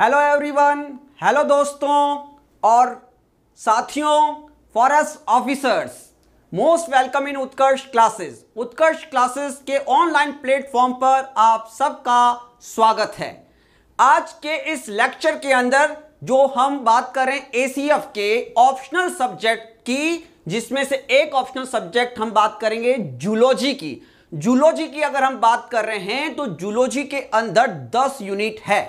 hello everyone hello दोस्तों और साथियों forest officers most welcome in Utkarsh classes Utkarsh classes के ऑनलाइन प्लेटफॉर्म पर आप सबका स्वागत है आज के इस लेक्चर के अंदर जो हम बात करें एसीएफ के ऑप्शनल सब्जेक्ट की जिसमें से एक ऑप्शनल सब्जेक्ट हम बात करेंगे जूलॉजी की जूलॉजी की अगर हम बात कर रहे हैं तो जूलॉजी के अंदर 10 यूनिट है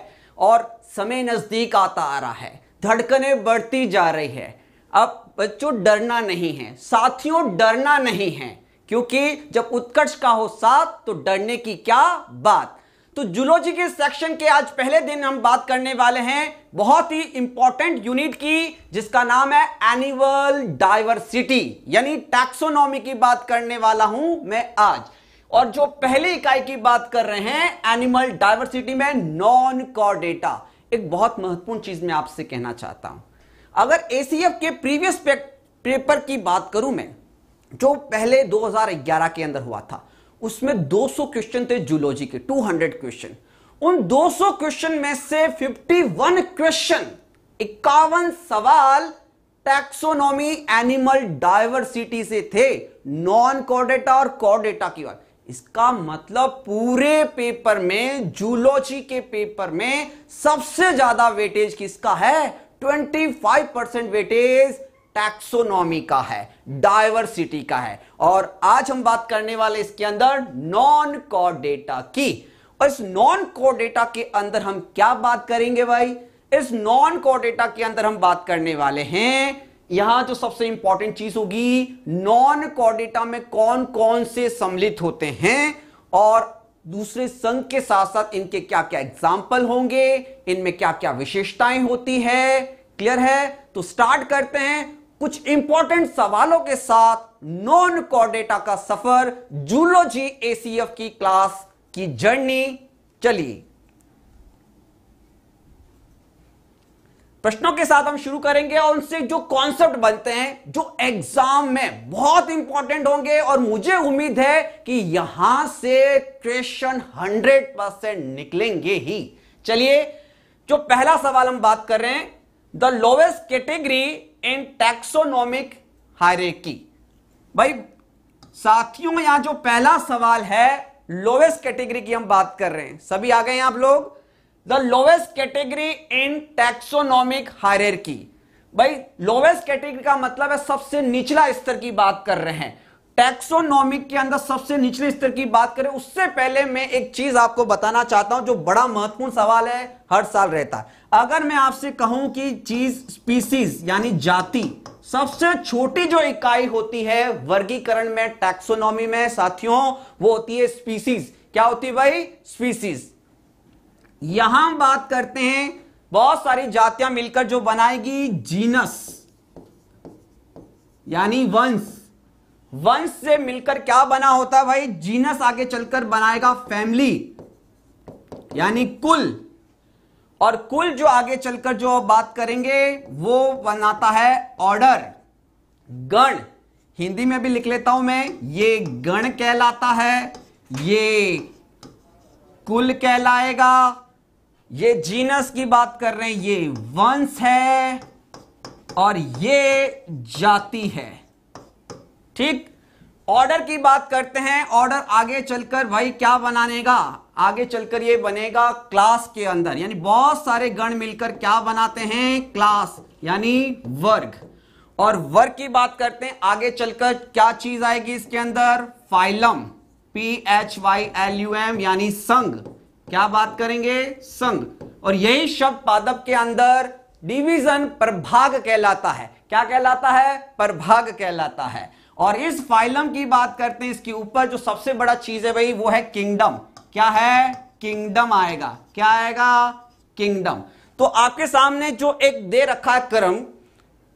और समय नज़दीक आता आ रहा है धड़कनें बढ़ती जा रही है अब बच्चों डरना नहीं है साथियों डरना नहीं है क्योंकि जब उत्कर्ष का हो साथ तो डरने की क्या बात तो जुलोजी के सेक्शन के आज पहले दिन हम बात करने वाले हैं बहुत ही इंपॉर्टेंट यूनिट की जिसका नाम है एनिमल डाइवर्सिटी यानी टैक्सोनॉमी की बात करने वाला हूं मैं आज और जो पहली इकाई की बात कर रहे हैं एनिमल डाइवर्सिटी में नॉन कॉर्डेटा एक बहुत महत्वपूर्ण चीज मैं आपसे कहना चाहता हूं अगर एसीएफ के प्रीवियस पेपर की बात करूं मैं जो पहले 2011 के अंदर हुआ था उसमें 200 क्वेश्चन थे जूलॉजी के 200 क्वेश्चन उन 200 क्वेश्चन में से 51 क्वेश्चन इक्यावन सवाल टैक्सोनॉमी एनिमल डायवर्सिटी से थे नॉन कॉर्डेटा और कॉर्डेटा की बात इसका मतलब पूरे पेपर में जूलॉजी के पेपर में सबसे ज्यादा वेटेज किसका है 25 परसेंट वेटेज टैक्सोनॉमी का है डायवर्सिटी का है और आज हम बात करने वाले इसके अंदर नॉन कॉर डेटा की और इस नॉन कॉर डेटा के अंदर हम क्या बात करेंगे भाई इस नॉन कॉर डेटा के अंदर हम बात करने वाले हैं यहां जो सबसे इंपॉर्टेंट चीज होगी नॉन कॉर्डेटा में कौन कौन से सम्मिलित होते हैं और दूसरे संघ के साथ साथ इनके क्या क्या एग्जाम्पल होंगे इनमें क्या क्या विशेषताएं होती है क्लियर है तो स्टार्ट करते हैं कुछ इंपॉर्टेंट सवालों के साथ नॉन कॉर्डेटा का सफर जूलोजी एसीएफ की क्लास की जर्नी चलिए प्रश्नों के साथ हम शुरू करेंगे और उनसे जो कॉन्सेप्ट बनते हैं जो एग्जाम में बहुत इंपॉर्टेंट होंगे और मुझे उम्मीद है कि यहां से क्वेश्चन 100 परसेंट निकलेंगे ही चलिए जो पहला सवाल हम बात कर रहे हैं the lowest category in taxonomic hierarchy भाई साथियों यहां जो पहला सवाल है लोवेस्ट कैटेगरी की हम बात कर रहे हैं सभी आ गए हैं आप लोग the lowest category in taxonomic की भाई लोवेस्ट कैटेगरी का मतलब है सबसे निचला स्तर की बात कर रहे हैं टैक्सोनॉमिक के अंदर सबसे निचले स्तर की बात करें उससे पहले मैं एक चीज आपको बताना चाहता हूं जो बड़ा महत्वपूर्ण सवाल है हर साल रहता है अगर मैं आपसे कहूं कि चीज स्पीसीज यानी जाति सबसे छोटी जो इकाई होती है वर्गीकरण में टैक्सोनॉमी में साथियों वो होती है स्पीसीज क्या होती है भाई स्पीसीज यहां बात करते हैं बहुत सारी जातियां मिलकर जो बनाएगी जीनस यानी वंश वंश से मिलकर क्या बना होता है भाई जीनस आगे चलकर बनाएगा फैमिली यानी कुल और कुल जो आगे चलकर जो बात करेंगे वो बनाता है ऑर्डर गण हिंदी में भी लिख लेता हूं मैं ये गण कहलाता है ये कुल कहलाएगा ये जीनस की बात कर रहे हैं ये वंश है और ये जाति है ठीक ऑर्डर की बात करते हैं ऑर्डर आगे चलकर भाई क्या बनानेगा आगे चलकर ये बनेगा क्लास के अंदर यानी बहुत सारे गण मिलकर क्या बनाते हैं क्लास यानी वर्ग और वर्ग की बात करते हैं आगे चलकर क्या चीज आएगी इसके अंदर phylum P H Y L U M यानी संघ क्या बात करेंगे संघ और यही शब्द पादप के अंदर डिवीजन प्रभाग कहलाता है क्या कहलाता है प्रभाग कहलाता है और इस फाइलम की बात करते हैं इसके ऊपर जो सबसे बड़ा चीज है भाई वो है किंगडम क्या है किंगडम आएगा क्या आएगा किंगडम तो आपके सामने जो एक दे रखा है क्रम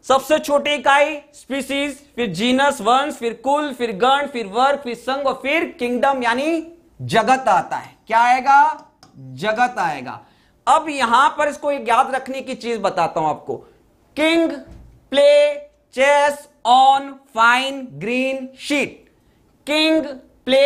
सबसे छोटी इकाई स्पीसीज फिर जीनस वंश फिर कुल फिर गण फिर वर्ग फिर संघ और फिर किंगडम यानी जगत आता है क्या आएगा जगत आएगा अब यहां पर इसको एक याद रखने की चीज बताता हूं आपको king play chess on fine green sheet king play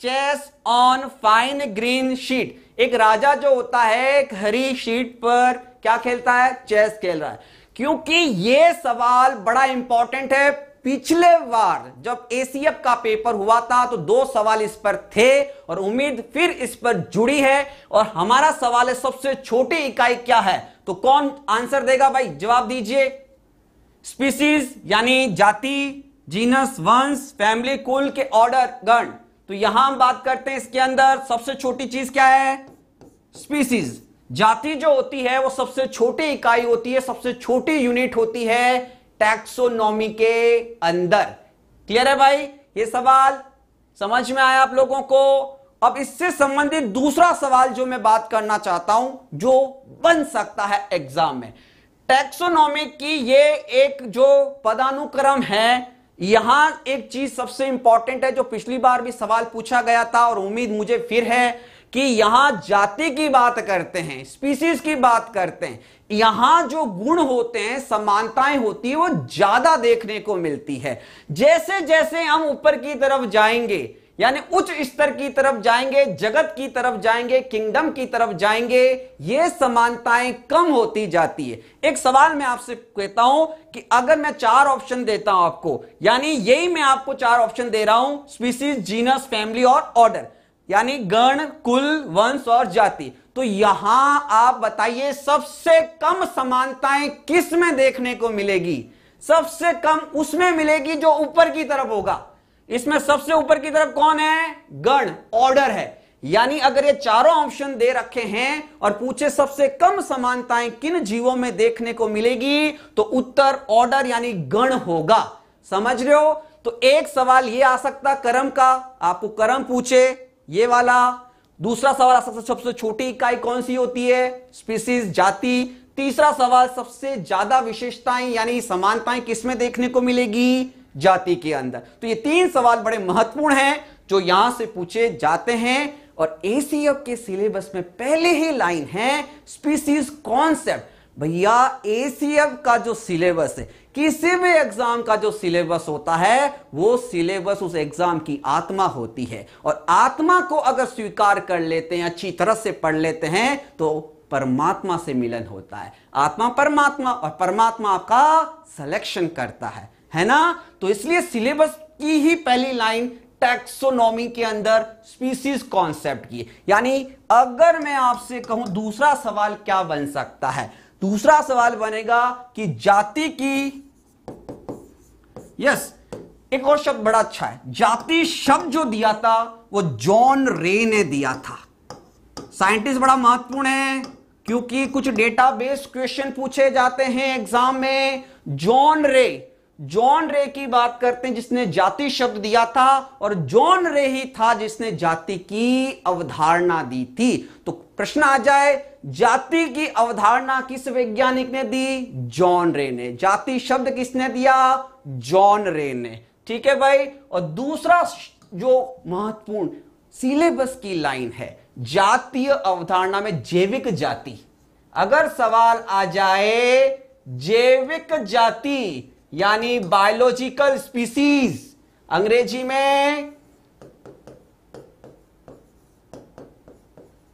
chess on fine green sheet एक राजा जो होता है एक हरी शीट पर क्या खेलता है चेस खेल रहा है क्योंकि यह सवाल बड़ा इंपॉर्टेंट है पिछले बार जब एसीएफ का पेपर हुआ था तो दो सवाल इस पर थे और उम्मीद फिर इस पर जुड़ी है और हमारा सवाल है सबसे छोटी इकाई क्या है तो कौन आंसर देगा भाई जवाब दीजिए स्पीसीज यानी जाति जीनस वंश फैमिली कुल के ऑर्डर गण तो यहां हम बात करते हैं इसके अंदर सबसे छोटी चीज क्या है स्पीसीज जाति जो होती है वो सबसे छोटी इकाई होती है सबसे छोटी यूनिट होती है टैक्सोनॉमी के अंदर क्लियर है भाई ये सवाल समझ में आया आप लोगों को अब इससे संबंधित दूसरा सवाल जो मैं बात करना चाहता हूं जो बन सकता है एग्जाम में टैक्सोनॉमी की ये एक जो पदानुक्रम है यहां एक चीज सबसे इंपॉर्टेंट है जो पिछली बार भी सवाल पूछा गया था और उम्मीद मुझे फिर है कि यहां जाति की बात करते हैं स्पीसीज की बात करते हैं यहां जो गुण होते हैं समानताएं होती है वो ज्यादा देखने को मिलती है जैसे जैसे हम ऊपर की तरफ जाएंगे यानी उच्च स्तर की तरफ जाएंगे जगत की तरफ जाएंगे किंगडम की तरफ जाएंगे ये समानताएं कम होती जाती है एक सवाल मैं आपसे कहता हूं कि अगर मैं चार ऑप्शन देता हूं आपको यानी यही मैं आपको चार ऑप्शन दे रहा हूं स्पीसीज जीनस फैमिली और ऑर्डर यानी गण कुल वंश और जाति तो यहां आप बताइए सबसे कम समानताएं किस में देखने को मिलेगी सबसे कम उसमें मिलेगी जो ऊपर की तरफ होगा इसमें सबसे ऊपर की तरफ कौन है गण ऑर्डर है यानी अगर ये चारों ऑप्शन दे रखे हैं और पूछे सबसे कम समानताएं किन जीवों में देखने को मिलेगी तो उत्तर ऑर्डर यानी गण होगा समझ रहे हो तो एक सवाल ये आ सकता कर्म का आपको कर्म पूछे ये वाला दूसरा सवाल सबसे सबसे छोटी इकाई कौन सी होती है स्पीसीज जाति तीसरा सवाल सबसे ज्यादा विशेषताएं यानी समानताएं किसमें देखने को मिलेगी जाति के अंदर तो ये तीन सवाल बड़े महत्वपूर्ण हैं जो यहां से पूछे जाते हैं और एसीएफ के सिलेबस में पहले ही लाइन है स्पीसीज कॉन्सेप्ट भैया एसीएफ का जो सिलेबस है किसी भी एग्जाम का जो सिलेबस होता है वो सिलेबस उस एग्जाम की आत्मा होती है और आत्मा को अगर स्वीकार कर लेते हैं अच्छी तरह से पढ़ लेते हैं तो परमात्मा से मिलन होता है आत्मा परमात्मा और परमात्मा आपका सिलेक्शन करता है है ना तो इसलिए सिलेबस की ही पहली लाइन टैक्सोनॉमी के अंदर स्पीसीज कॉन्सेप्ट की यानी अगर मैं आपसे कहूं दूसरा सवाल क्या बन सकता है दूसरा सवाल बनेगा कि जाति की यस एक और शब्द बड़ा अच्छा है जाति शब्द जो दिया था वो जॉन रे ने दिया था साइंटिस्ट बड़ा महत्वपूर्ण है क्योंकि कुछ डेटाबेस क्वेश्चन पूछे जाते हैं एग्जाम में जॉन रे जॉन रे की बात करते हैं जिसने जाति शब्द दिया था और जॉन रे ही था जिसने जाति की अवधारणा दी थी तो प्रश्न आ जाए जाति की अवधारणा किस वैज्ञानिक ने दी जॉन रे ने जाति शब्द किसने दिया जॉन रे ने ठीक है भाई और दूसरा जो महत्वपूर्ण सिलेबस की लाइन है जातीय अवधारणा में जैविक जाति अगर सवाल आ जाए जैविक जाति यानी बायोलॉजिकल स्पीसीज अंग्रेजी में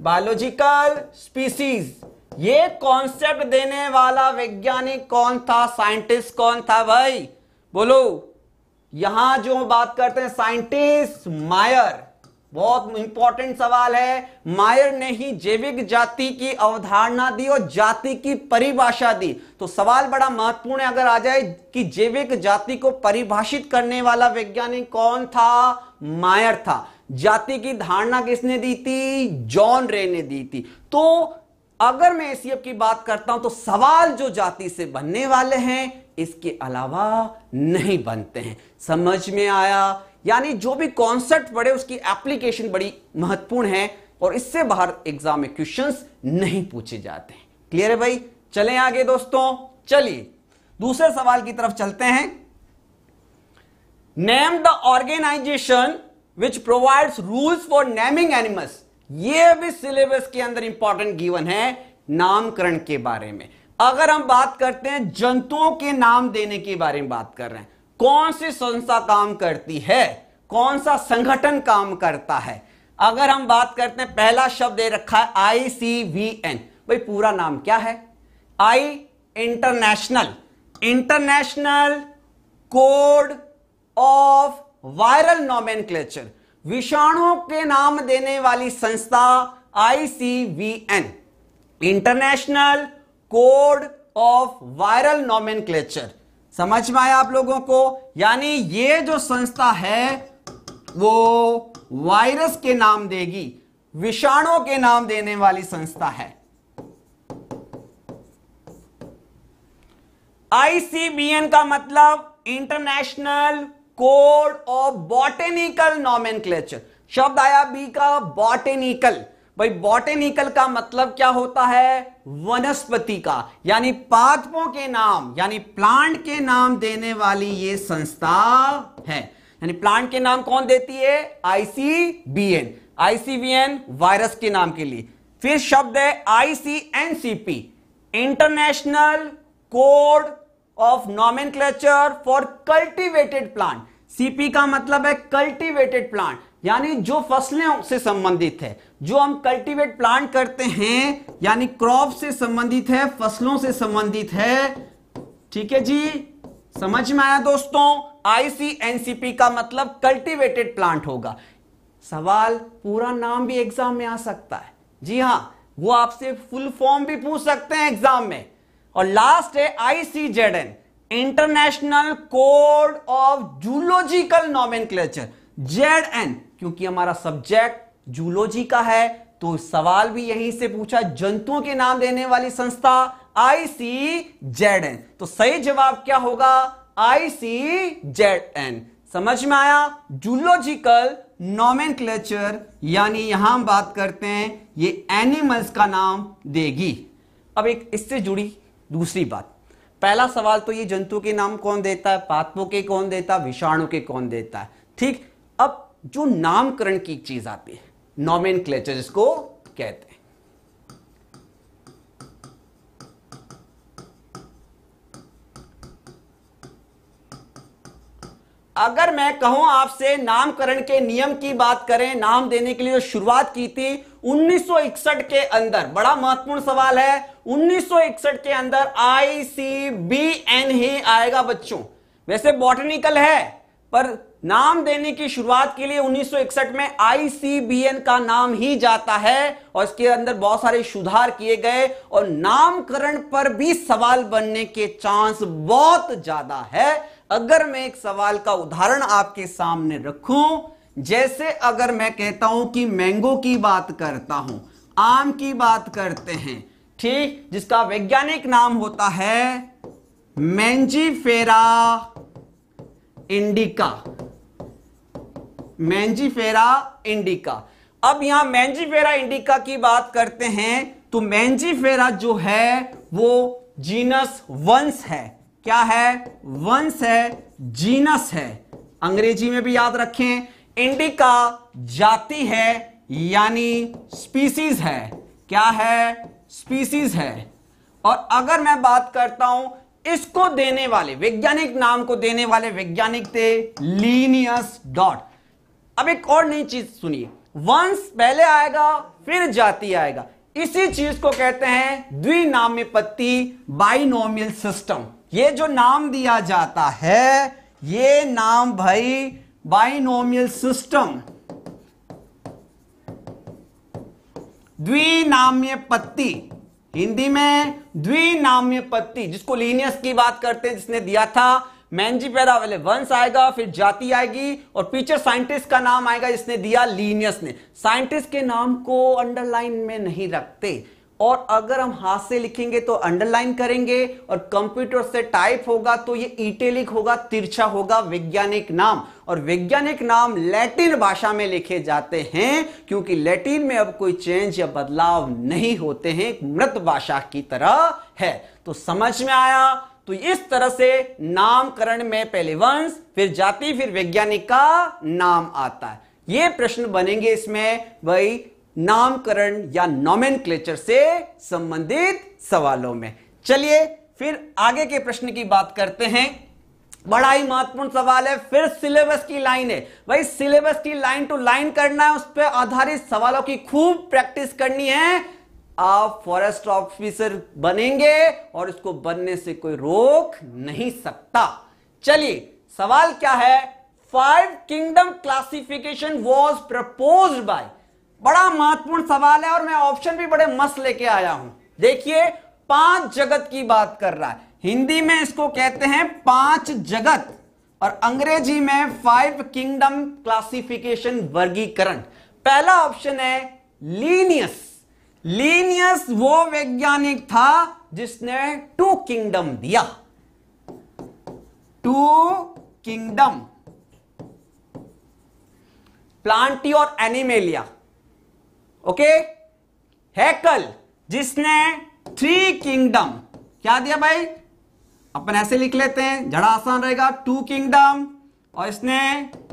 बायोलॉजिकल स्पीसीज ये कॉन्सेप्ट देने वाला वैज्ञानिक कौन था साइंटिस्ट कौन था भाई बोलो यहां जो बात करते हैं साइंटिस्ट मायर बहुत इंपॉर्टेंट सवाल है मायर ने ही जैविक जाति की अवधारणा दी और जाति की परिभाषा दी तो सवाल बड़ा महत्वपूर्ण है अगर आ जाए कि जैविक जाति को परिभाषित करने वाला वैज्ञानिक कौन था मायर था जाति की धारणा किसने दी थी जॉन रे ने दी थी तो अगर मैं एसीएफ की बात करता हूं तो सवाल जो जाति से बनने वाले हैं इसके अलावा नहीं बनते हैं समझ में आया यानी जो भी कॉन्सेप्ट पढ़े उसकी एप्लीकेशन बड़ी महत्वपूर्ण है और इससे बाहर एग्जाम में क्वेश्चंस नहीं पूछे जाते हैं क्लियर है भाई चलें आगे दोस्तों चलिए दूसरे सवाल की तरफ चलते हैं name the organization which provides rules for naming animals ये भी सिलेबस के अंदर इंपॉर्टेंट गिवन है नामकरण के बारे में अगर हम बात करते हैं जंतुओं के नाम देने के बारे में बात कर रहे हैं कौन सी संस्था काम करती है कौन सा संगठन काम करता है अगर हम बात करते हैं पहला शब्द दे रखा है आई सी वी एन भाई पूरा नाम क्या है I international international code of viral nomen विषाणुओं के नाम देने वाली संस्था ICVN international code of viral nomen समझ में आया आप लोगों को यानी ये जो संस्था है वो वायरस के नाम देगी विषाणुओं के नाम देने वाली संस्था है आईसीबीएन का मतलब international code of botanical nomen शब्द आया बी का बॉटेनिकल भाई बॉटेनिकल का मतलब क्या होता है वनस्पति का यानी पादपों के नाम यानी प्लांट के नाम देने वाली ये संस्था है यानी प्लांट के नाम कौन देती है आईसीबीएन आईसीबीएन वायरस के नाम के लिए फिर शब्द है ICNCP international code of nomen for cultivated plant CP का मतलब है कल्टीवेटेड प्लांट यानी जो फसलें से संबंधित है जो हम कल्टीवेट प्लांट करते हैं यानी क्रॉप से संबंधित है फसलों से संबंधित है ठीक है जी समझ में आया दोस्तों आईसीएनसीपी का मतलब कल्टीवेटेड प्लांट होगा सवाल पूरा नाम भी एग्जाम में आ सकता है जी हाँ वो आपसे फुल फॉर्म भी पूछ सकते हैं एग्जाम में और लास्ट है ICZN international code of zoological nomen Z N क्योंकि हमारा सब्जेक्ट जूलॉजी का है तो सवाल भी यहीं से पूछा जंतुओं के नाम देने वाली संस्था आई सी जेड एन तो सही जवाब क्या होगा आई सी जेड एन समझ में आया जूलॉजिकल नॉमेन यानी यहां हम बात करते हैं ये एनिमल्स का नाम देगी अब एक इससे जुड़ी दूसरी बात पहला सवाल तो ये जंतु के नाम कौन देता है पात्रों के कौन देता है विषाणु के कौन देता है ठीक अब जो नामकरण की चीज आती है नॉमेन जिसको कहते हैं अगर मैं कहूं आपसे नामकरण के नियम की बात करें नाम देने के लिए जो शुरुआत की थी 1961 के अंदर बड़ा महत्वपूर्ण सवाल है 1961 के अंदर आई सी बी एन ही आएगा बच्चों वैसे बॉटनिकल है पर नाम देने की शुरुआत के लिए 1961 में आईसीबीएन का नाम ही जाता है और इसके अंदर बहुत सारे सुधार किए गए और नामकरण पर भी सवाल बनने के चांस बहुत ज्यादा है अगर मैं एक सवाल का उदाहरण आपके सामने रखूं जैसे अगर मैं कहता हूं कि मैंगो की बात करता हूं आम की बात करते हैं ठीक जिसका वैज्ञानिक नाम होता है मैंजीफेरा इंडिका मैंजीफेरा इंडिका अब यहां मैंजीफेरा इंडिका की बात करते हैं तो मैंजीफेरा जो है वो जीनस वंश है क्या है वंश है जीनस है अंग्रेजी में भी याद रखें इंडिका जाति है यानी स्पीसीज है क्या है स्पीसीज है और अगर मैं बात करता हूं इसको देने वाले वैज्ञानिक नाम को देने वाले वैज्ञानिक थे लीनियस डॉट अब एक और नई चीज सुनिए वंश पहले आएगा फिर जाति आएगा इसी चीज को कहते हैं द्विनाम्य पत्ती बाइनोमियल सिस्टम ये जो नाम दिया जाता है ये नाम भाई बाइनोमियल सिस्टम द्विनाम्य पत्ती हिंदी में द्विनाम्य पत्ती जिसको लीनियस की बात करते हैं जिसने दिया था मैनजी पैदा वाले वंश आएगा फिर जाति आएगी और पीछे साइंटिस्ट का नाम आएगा जिसने दिया लीनियस ने साइंटिस्ट के नाम को अंडरलाइन में नहीं रखते और अगर हम हाथ से लिखेंगे तो अंडरलाइन करेंगे और कंप्यूटर से टाइप होगा तो ये इटेलिक होगा तिरछा होगा वैज्ञानिक नाम और वैज्ञानिक नाम लैटिन भाषा में लिखे जाते हैं क्योंकि लैटिन में अब कोई चेंज या बदलाव नहीं होते हैं मृत भाषा की तरह है तो समझ में आया तो इस तरह से नामकरण में पहले वंश फिर जाति फिर वैज्ञानिक का नाम आता है ये प्रश्न बनेंगे इसमें भाई नामकरण या नॉमेन से संबंधित सवालों में चलिए फिर आगे के प्रश्न की बात करते हैं बड़ा ही महत्वपूर्ण सवाल है फिर सिलेबस की लाइन है भाई सिलेबस की लाइन टू लाइन करना है उस पर आधारित सवालों की खूब प्रैक्टिस करनी है आप फॉरेस्ट ऑफिसर बनेंगे और इसको बनने से कोई रोक नहीं सकता चलिए सवाल क्या है five kingdom classification was propose by बड़ा महत्वपूर्ण सवाल है और मैं ऑप्शन भी बड़े मस्त लेके आया हूं देखिए पांच जगत की बात कर रहा है हिंदी में इसको कहते हैं पांच जगत और अंग्रेजी में फाइव किंगडम क्लासिफिकेशन वर्गीकरण पहला ऑप्शन है लीनियस लीनियस वो वैज्ञानिक था जिसने टू किंगडम दिया टू किंगडम प्लांटी और एनिमेलिया ओके हैकल जिसने थ्री किंगडम क्या दिया भाई अपन ऐसे लिख लेते हैं जड़ा आसान रहेगा टू किंगडम और इसने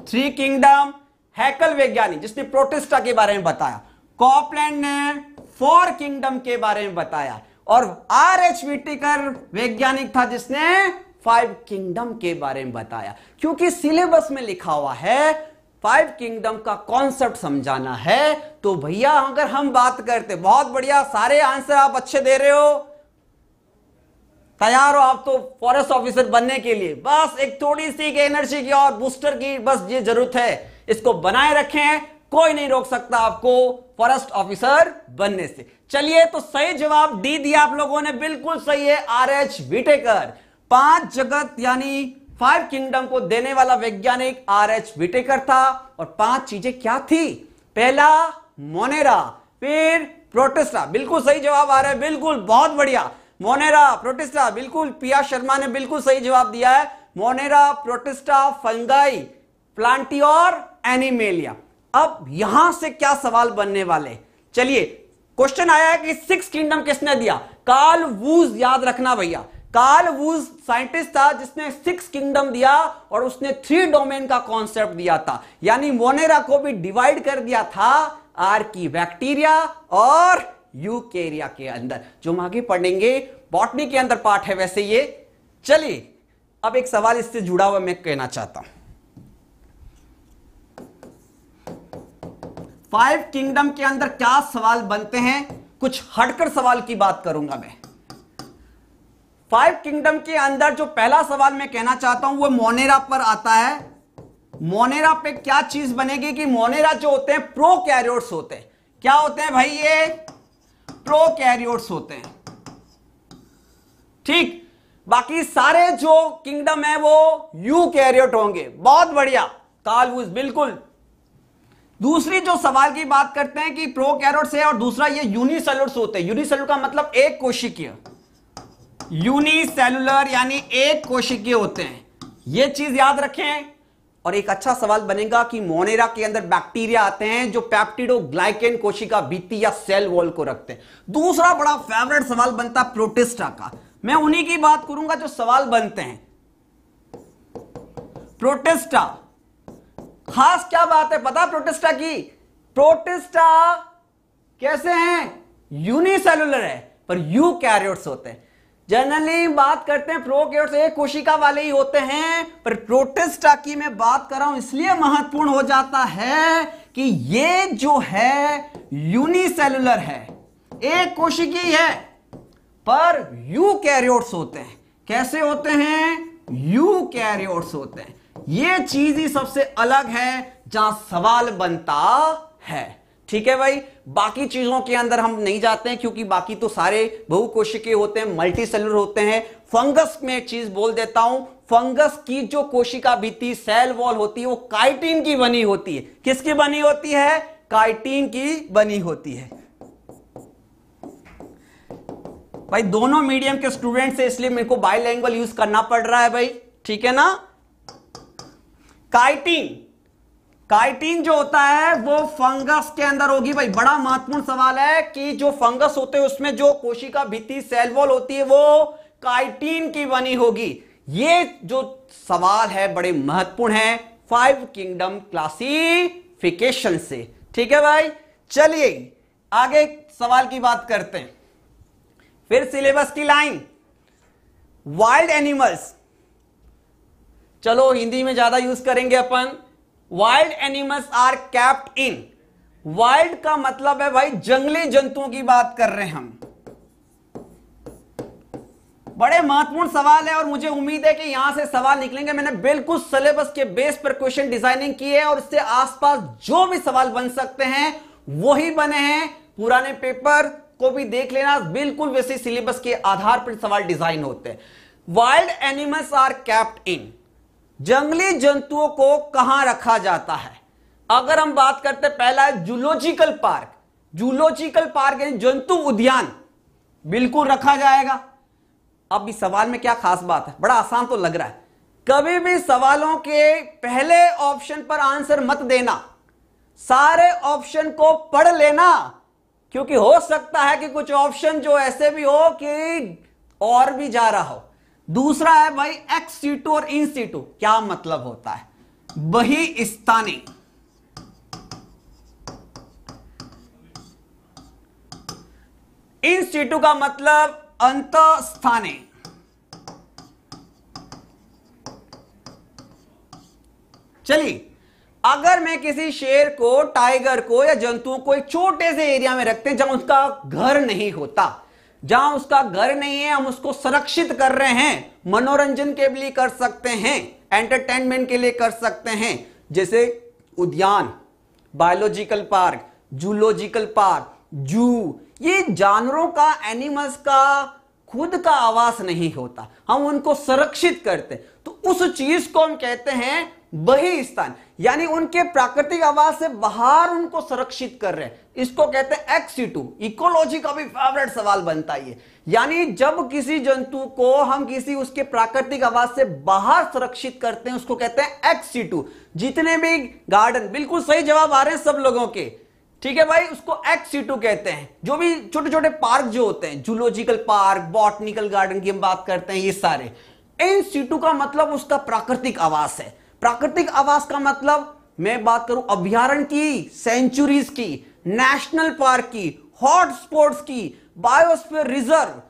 थ्री किंगडम हैकल वैज्ञानिक जिसने प्रोटेस्टा के बारे में बताया कॉपलैंड ने फोर किंगडम के बारे में बताया और आर एच विटिकर वैज्ञानिक था जिसने फाइव किंगडम के बारे में बताया क्योंकि सिलेबस में लिखा हुआ है फाइव किंगडम का कॉन्सेप्ट समझाना है तो भैया अगर हम बात करते बहुत बढ़िया सारे आंसर आप अच्छे दे रहे हो तैयार हो आप तो फॉरेस्ट ऑफिसर बनने के लिए बस एक थोड़ी सी एनर्जी की और बूस्टर की बस ये जरूरत है इसको बनाए रखें कोई नहीं रोक सकता आपको फॉरेस्ट ऑफिसर बनने से चलिए तो सही जवाब डी दिया आप लोगों ने बिल्कुल सही है आर एच बीटेकर पांच जगत यानी फाइव किंगडम को देने वाला वैज्ञानिक आर एच विटेकर था और पांच चीजें क्या थी पहला मोनेरा फिर प्रोटेस्टा बिल्कुल सही जवाब आ रहा है बिल्कुल बहुत बढ़िया मोनेरा प्रोटेस्टा बिल्कुल पिया शर्मा ने बिल्कुल सही जवाब दिया है मोनेरा प्रोटेस्टा फंगाई प्लांटी और एनिमेलिया अब यहां से क्या सवाल बनने वाले चलिए क्वेश्चन आया है कि सिक्स किंगडम किसने दिया काल वूज याद रखना भैया कार्ल वूज साइंटिस्ट था जिसने सिक्स किंगडम दिया और उसने थ्री डोमेन का कॉन्सेप्ट दिया था यानी मोनेरा को भी डिवाइड कर दिया था आर की बैक्टीरिया और यूकेरिया के अंदर जो हम आगे पढ़ेंगे बॉटनी के अंदर पार्ट है वैसे ये चलिए अब एक सवाल इससे जुड़ा हुआ मैं कहना चाहता हूं फाइव किंगडम के अंदर क्या सवाल बनते हैं कुछ हटकर सवाल की बात करूंगा मैं फाइव किंगडम के अंदर जो पहला सवाल मैं कहना चाहता हूं वो मोनेरा पर आता है मोनेरा पे क्या चीज बनेगी कि मोनेरा जो होते हैं प्रो कैरियोर्स होते हैं क्या होते हैं भाई ये प्रो कैरियोर्स होते हैं ठीक बाकी सारे जो किंगडम है वो यू कैरियोट होंगे बहुत बढ़िया कालबूज बिल्कुल दूसरी जो सवाल की बात करते हैं कि प्रो कैरोट्स है और दूसरा ये यूनिसेलुलर्स होते हैं यूनिसेलुलर का मतलब एक कोशिकीय यूनिसेलुलर यानी एक कोशिकीय होते हैं यह चीज याद रखें और एक अच्छा सवाल बनेगा कि मोनेरा के अंदर बैक्टीरिया आते हैं जो ग्लाइकेन कोशिका भीति या सेल वॉल को रखते हैं दूसरा बड़ा फेवरेट सवाल बनता है प्रोटिस्टा का मैं उन्हीं की बात करूंगा जो सवाल बनते हैं प्रोटिस्टा खास क्या बात है पता प्रोटिस्टा की प्रोटिस्टा कैसे हैं यूनिसेलुलर है पर यू होते हैं जनरली बात करते हैं प्रोकैरियोट्स एक कोशिका वाले ही होते हैं पर प्रोटेस्टा की मैं बात कर रहा हूं इसलिए महत्वपूर्ण हो जाता है कि ये जो है यूनिसेलुलर है एक कोशिकी है पर यूकैरियोट्स होते हैं कैसे होते हैं यूकैरियोट्स होते हैं ये चीज ही सबसे अलग है जहां सवाल बनता है ठीक है भाई बाकी चीजों के अंदर हम नहीं जाते हैं क्योंकि बाकी तो सारे बहुकोशिकीय होते हैं मल्टी सेलुलर होते हैं फंगस में चीज बोल देता हूं फंगस की जो कोशिका भीति सेल वॉल होती है वो काइटिन की बनी होती है किसकी बनी होती है काइटिन की बनी होती है भाई दोनों मीडियम के स्टूडेंट से इसलिए मेरे को बायोलैंग्वेज यूज करना पड़ रहा है भाई ठीक है ना काइटिन काइटिन जो होता है वो फंगस के अंदर होगी भाई बड़ा महत्वपूर्ण सवाल है कि जो फंगस होते हैं उसमें जो कोशिका भित्ति सेल वॉल होती है वो काइटिन की बनी होगी ये जो सवाल है बड़े महत्वपूर्ण है फाइव किंगडम क्लासिफिकेशन से ठीक है भाई चलिए आगे सवाल की बात करते हैं फिर सिलेबस की लाइन वाइल्ड एनिमल्स चलो हिंदी में ज्यादा यूज करेंगे अपन wild animals are kept in wild का मतलब है भाई जंगली जंतुओं की बात कर रहे हैं हम बड़े महत्वपूर्ण सवाल है और मुझे उम्मीद है कि यहां से सवाल निकलेंगे मैंने बिल्कुल सिलेबस के बेस पर क्वेश्चन डिजाइनिंग की है और इससे आसपास जो भी सवाल बन सकते हैं वही बने हैं पुराने पेपर को भी देख लेना बिल्कुल वैसे सिलेबस के आधार पर सवाल डिजाइन होते हैं wild animals are kept in जंगली जंतुओं को कहां रखा जाता है अगर हम बात करते पहला है जूलॉजिकल पार्क जूलॉजिकल पार्क यानी जंतु उद्यान बिल्कुल रखा जाएगा अब इस सवाल में क्या खास बात है बड़ा आसान तो लग रहा है कभी भी सवालों के पहले ऑप्शन पर आंसर मत देना सारे ऑप्शन को पढ़ लेना क्योंकि हो सकता है कि कुछ ऑप्शन जो ऐसे भी हो कि और भी जा रहा हो दूसरा है भाई एक्स और इन क्या मतलब होता है बही स्थानी इन सीटू का मतलब अंत स्थानी चलिए अगर मैं किसी शेर को टाइगर को या जंतुओं को एक छोटे से एरिया में रखते हैं जहां उसका घर नहीं होता जहां उसका घर नहीं है हम उसको सुरक्षित कर रहे हैं मनोरंजन के लिए कर सकते हैं एंटरटेनमेंट के लिए कर सकते हैं जैसे उद्यान बायोलॉजिकल पार्क जूलॉजिकल पार्क जू ये जानवरों का एनिमल्स का खुद का आवास नहीं होता हम उनको संरक्षित करते तो उस चीज को हम कहते हैं बहिस्तान यानी उनके प्राकृतिक आवास से बाहर उनको संरक्षित कर रहे हैं इसको कहते हैं एक्सीटू इकोलॉजी का भी फेवरेट सवाल बनता है यानी जब किसी जंतु को हम किसी उसके प्राकृतिक आवास से बाहर संरक्षित करते हैं उसको कहते हैं एक्सीटू जितने भी गार्डन बिल्कुल सही जवाब आ रहे हैं सब लोगों के ठीक है भाई उसको एक्सीटू कहते हैं जो भी छोटे छोटे पार्क जो होते हैं जूलॉजिकल पार्क बॉटनिकल गार्डन की हम बात करते हैं ये सारे इन सीटू का मतलब उसका प्राकृतिक आवास है प्राकृतिक आवास का मतलब मैं बात करूं अभ्यारण की सेंचुरीज की नेशनल पार्क की हॉटस्पॉट्स की बायोस्फीयर रिजर्व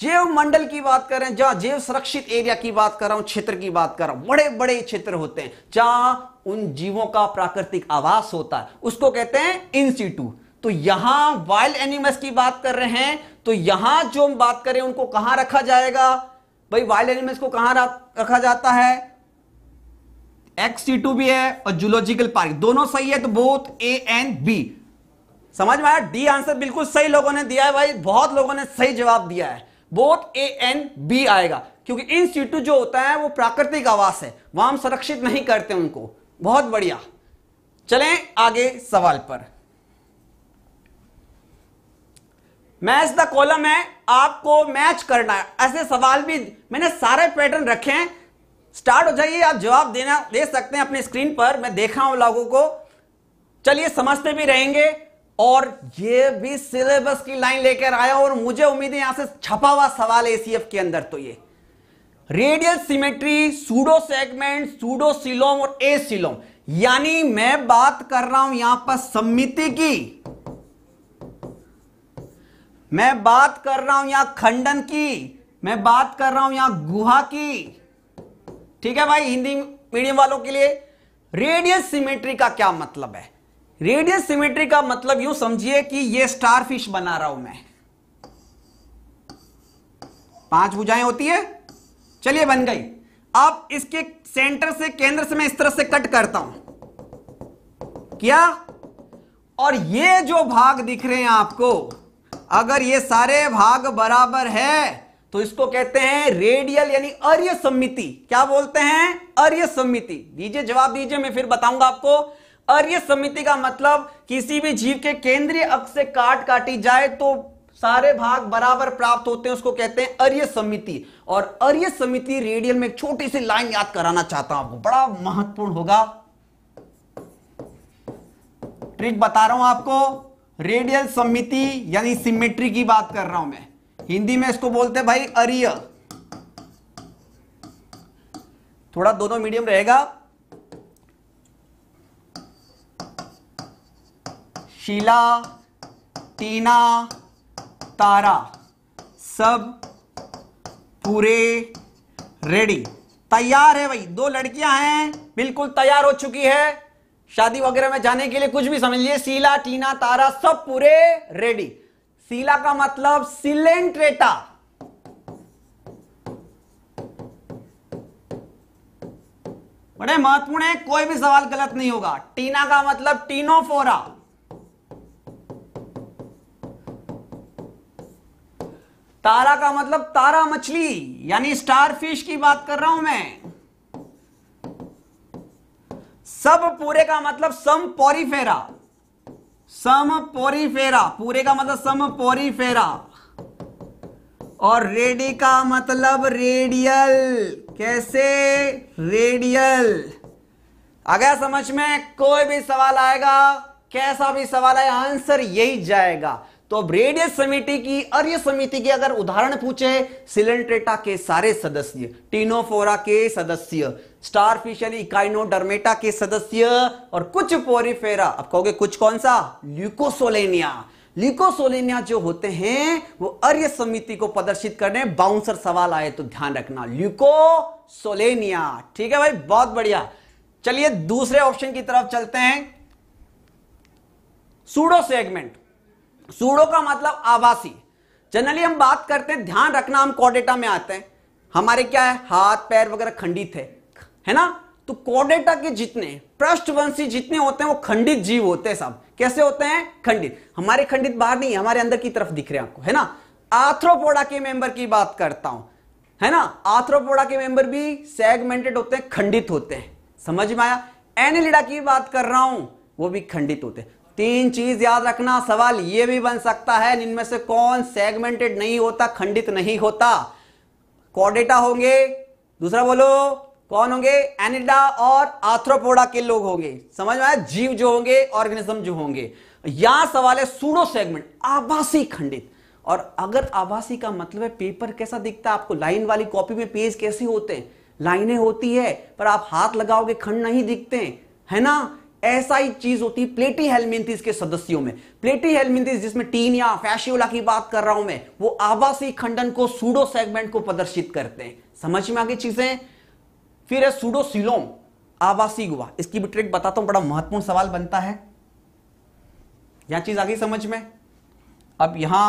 जैव मंडल की बात करें जहां जैव सुरक्षित एरिया की बात कर रहा हूं क्षेत्र की बात कर रहा हूं बड़े बड़े क्षेत्र होते हैं जहां उन जीवों का प्राकृतिक आवास होता है उसको कहते हैं इंस्टीट्यूट तो यहां वाइल्ड एनिमल्स की बात कर रहे हैं तो यहां जो हम बात करें उनको कहां रखा जाएगा भाई वाइल्ड एनिमल्स को कहां रखा जाता है एक्स सी टू भी है और जूलॉजिकल पार्क दोनों सही है तो बोथ ए एंड बी समझ में आया डी आंसर बिल्कुल सही लोगों ने दिया है भाई बहुत लोगों ने सही जवाब दिया है बोथ ए एंड बी आएगा क्योंकि इन सीटू जो होता है वो प्राकृतिक आवास है वहां हम संरक्षित नहीं करते उनको बहुत बढ़िया चलें आगे सवाल पर मैच द कॉलम है आपको मैच करना है ऐसे सवाल भी मैंने सारे पैटर्न रखे हैं स्टार्ट हो जाइए आप जवाब देना दे सकते हैं अपने स्क्रीन पर मैं देख रहा हूं लोगों को चलिए समझते भी रहेंगे और ये भी सिलेबस की लाइन लेकर आया और मुझे उम्मीद है यहां से छपा हुआ सवाल एसीएफ के अंदर तो ये radial symmetry pseudo segment pseudo coelom और ए सिलोम यानी मैं बात कर रहा हूं यहां पर सम्मिति की मैं बात कर रहा हूं यहां खंडन की मैं बात कर रहा हूं यहां गुहा की ठीक है भाई हिंदी मीडियम वालों के लिए रेडियस सिमेट्री का क्या मतलब है रेडियस सिमेट्री का मतलब यू समझिए कि ये स्टार फिश बना रहा हूं मैं पांच भुजाएं होती है चलिए बन गई अब इसके सेंटर से केंद्र से मैं इस तरह से कट करता हूं क्या और ये जो भाग दिख रहे हैं आपको अगर ये सारे भाग बराबर है तो इसको कहते हैं रेडियल यानी अर्य सम्मिति क्या बोलते हैं अर्य सम्मिति दीजिए जवाब दीजिए मैं फिर बताऊंगा आपको अर्य सम्मिति का मतलब किसी भी जीव के केंद्रीय अक्ष से काट काटी जाए तो सारे भाग बराबर प्राप्त होते हैं उसको कहते हैं अर्य समिति और अर्य समिति रेडियल में एक छोटी सी लाइन याद कराना चाहता हूं आपको बड़ा महत्वपूर्ण होगा ट्रिक बता रहा हूं आपको रेडियल समिति यानी सिमेट्री की बात कर रहा हूं मैं हिंदी में इसको बोलते हैं भाई अरिय थोड़ा दोनों मीडियम रहेगा शीला टीना तारा सब पूरे रेडी तैयार है भाई दो लड़कियां हैं बिल्कुल तैयार हो चुकी है शादी वगैरह में जाने के लिए कुछ भी समझ लिए शीला टीना तारा सब पूरे रेडी सीला का मतलब सिलेंट्रेटा बड़े महत्वपूर्ण है कोई भी सवाल गलत नहीं होगा टीना का मतलब टीनोफोरा तारा का मतलब तारा मछली यानी स्टार फिश की बात कर रहा हूं मैं सब पूरे का मतलब सम पोरीफेरा सम पोरीफेरा पूरे का मतलब सम पोरीफेरा और रेडी का मतलब रेडियल कैसे रेडियल आ गया समझ में कोई भी सवाल आएगा कैसा भी सवाल आए आंसर यही जाएगा तो अब रेडियस समिति की अर्य समिति की अगर उदाहरण पूछे सिलेंट्रेटा के सारे सदस्य टीनोफोरा के सदस्य स्टार फिश यानी इकाइनोडर्मेटा के सदस्य और कुछ पोरिफेरा आप कहोगे कुछ कौन सा ल्यूकोसोलेनिया ल्यूकोसोलेनिया जो होते हैं वो अर्य समिति को प्रदर्शित करने बाउंसर सवाल आए तो ध्यान रखना ल्यूकोसोलेनिया ठीक है भाई बहुत बढ़िया चलिए दूसरे ऑप्शन की तरफ चलते हैं सूडो सेगमेंट सूडो का मतलब आवासी जनरली हम बात करते हैं ध्यान रखना हम कॉडेटा में आते हैं हमारे क्या है हाथ पैर वगैरह खंडित है है ना तो कोडेटा के जितने पृष्ठवंशी जितने होते हैं वो खंडित जीव होते हैं सब कैसे होते हैं खंडित हमारे खंडित बाहर नहीं हमारे अंदर की तरफ दिख रहे हैं आपको है ना आथ्रोपोडा के मेंबर की बात करता हूं है ना आथ्रोपोडा के मेंबर भी सेगमेंटेड होते हैं खंडित होते हैं समझ में आया एनिलिडा की बात कर रहा हूं वो भी खंडित होते हैं तीन चीज याद रखना सवाल ये भी बन सकता है इनमें से कौन सेगमेंटेड नहीं होता खंडित नहीं होता कॉडेटा होंगे दूसरा बोलो कौन होंगे एनिडा और आथ्रोपोडा के लोग होंगे समझ में आया जीव जो होंगे ऑर्गेनिज्म जो होंगे यहां सवाल है सूडो सेगमेंट आभासी खंडित और अगर आभासी का मतलब है पेपर कैसा दिखता है आपको लाइन वाली कॉपी में पेज कैसे होते हैं लाइनें होती है पर आप हाथ लगाओगे खंड नहीं दिखते हैं है ना ऐसा ही चीज होती है प्लेटी हेलमिंथिस के सदस्यों में प्लेटी हेलमिंथिस जिसमें टीन या फैशियोला की बात कर रहा हूं मैं वो आभासी खंडन को सूडो सेगमेंट को प्रदर्शित करते हैं समझ में आगे चीजें फिर है सुडोसिलोम आवासी गुहा इसकी भी ट्रिक बताता हूं बड़ा महत्वपूर्ण सवाल बनता है यहां चीज आ गई समझ में अब यहां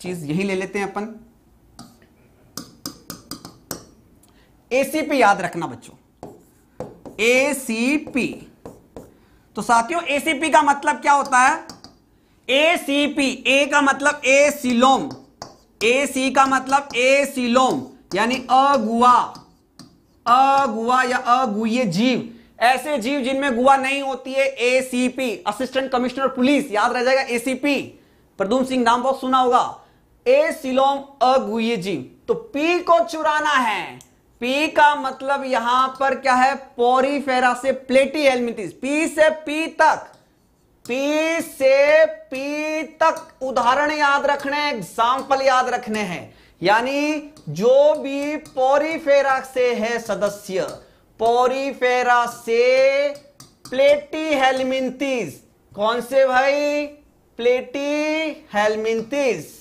चीज यही ले लेते हैं अपन एसीपी याद रखना बच्चों एसीपी तो साथियों एसीपी का मतलब क्या होता है एसीपी ए का मतलब ए सिलोम ए सी का मतलब ए सिलोम यानी अगुआ अगुआ या अगुय जीव ऐसे जीव जिनमें गुआ नहीं होती है एसीपी असिस्टेंट कमिश्नर पुलिस याद रह जाएगा एसीपी प्रदूम सिंह नाम बहुत सुना होगा ए सिलोम अगुए जीव तो पी को चुराना है पी का मतलब यहां पर क्या है पोरीफेरा से प्लेटी हेलमिटिस पी से पी तक पी से पी तक उदाहरण याद रखने एग्जाम्पल याद रखने हैं यानी जो भी पोरीफेरा से है सदस्य पोरीफेरा से प्लेटी हेलमिंतीस कौन से भाई प्लेटी हेलमिंतीस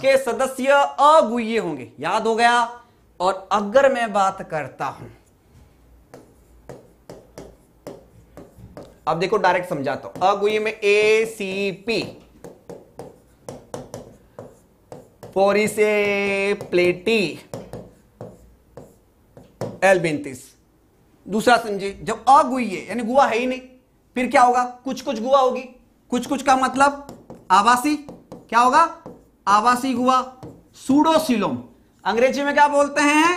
के सदस्य अगुए होंगे याद हो गया और अगर मैं बात करता हूं अब देखो डायरेक्ट समझाता हूं अगुए में ए सी पी फोरी से प्लेटी एल दूसरा समझे जब अगुई यानी गुआ है ही नहीं फिर क्या होगा कुछ कुछ गुआ होगी कुछ कुछ का मतलब आवासी क्या होगा आवासी गुआ सूडोसिलोम अंग्रेजी में क्या बोलते हैं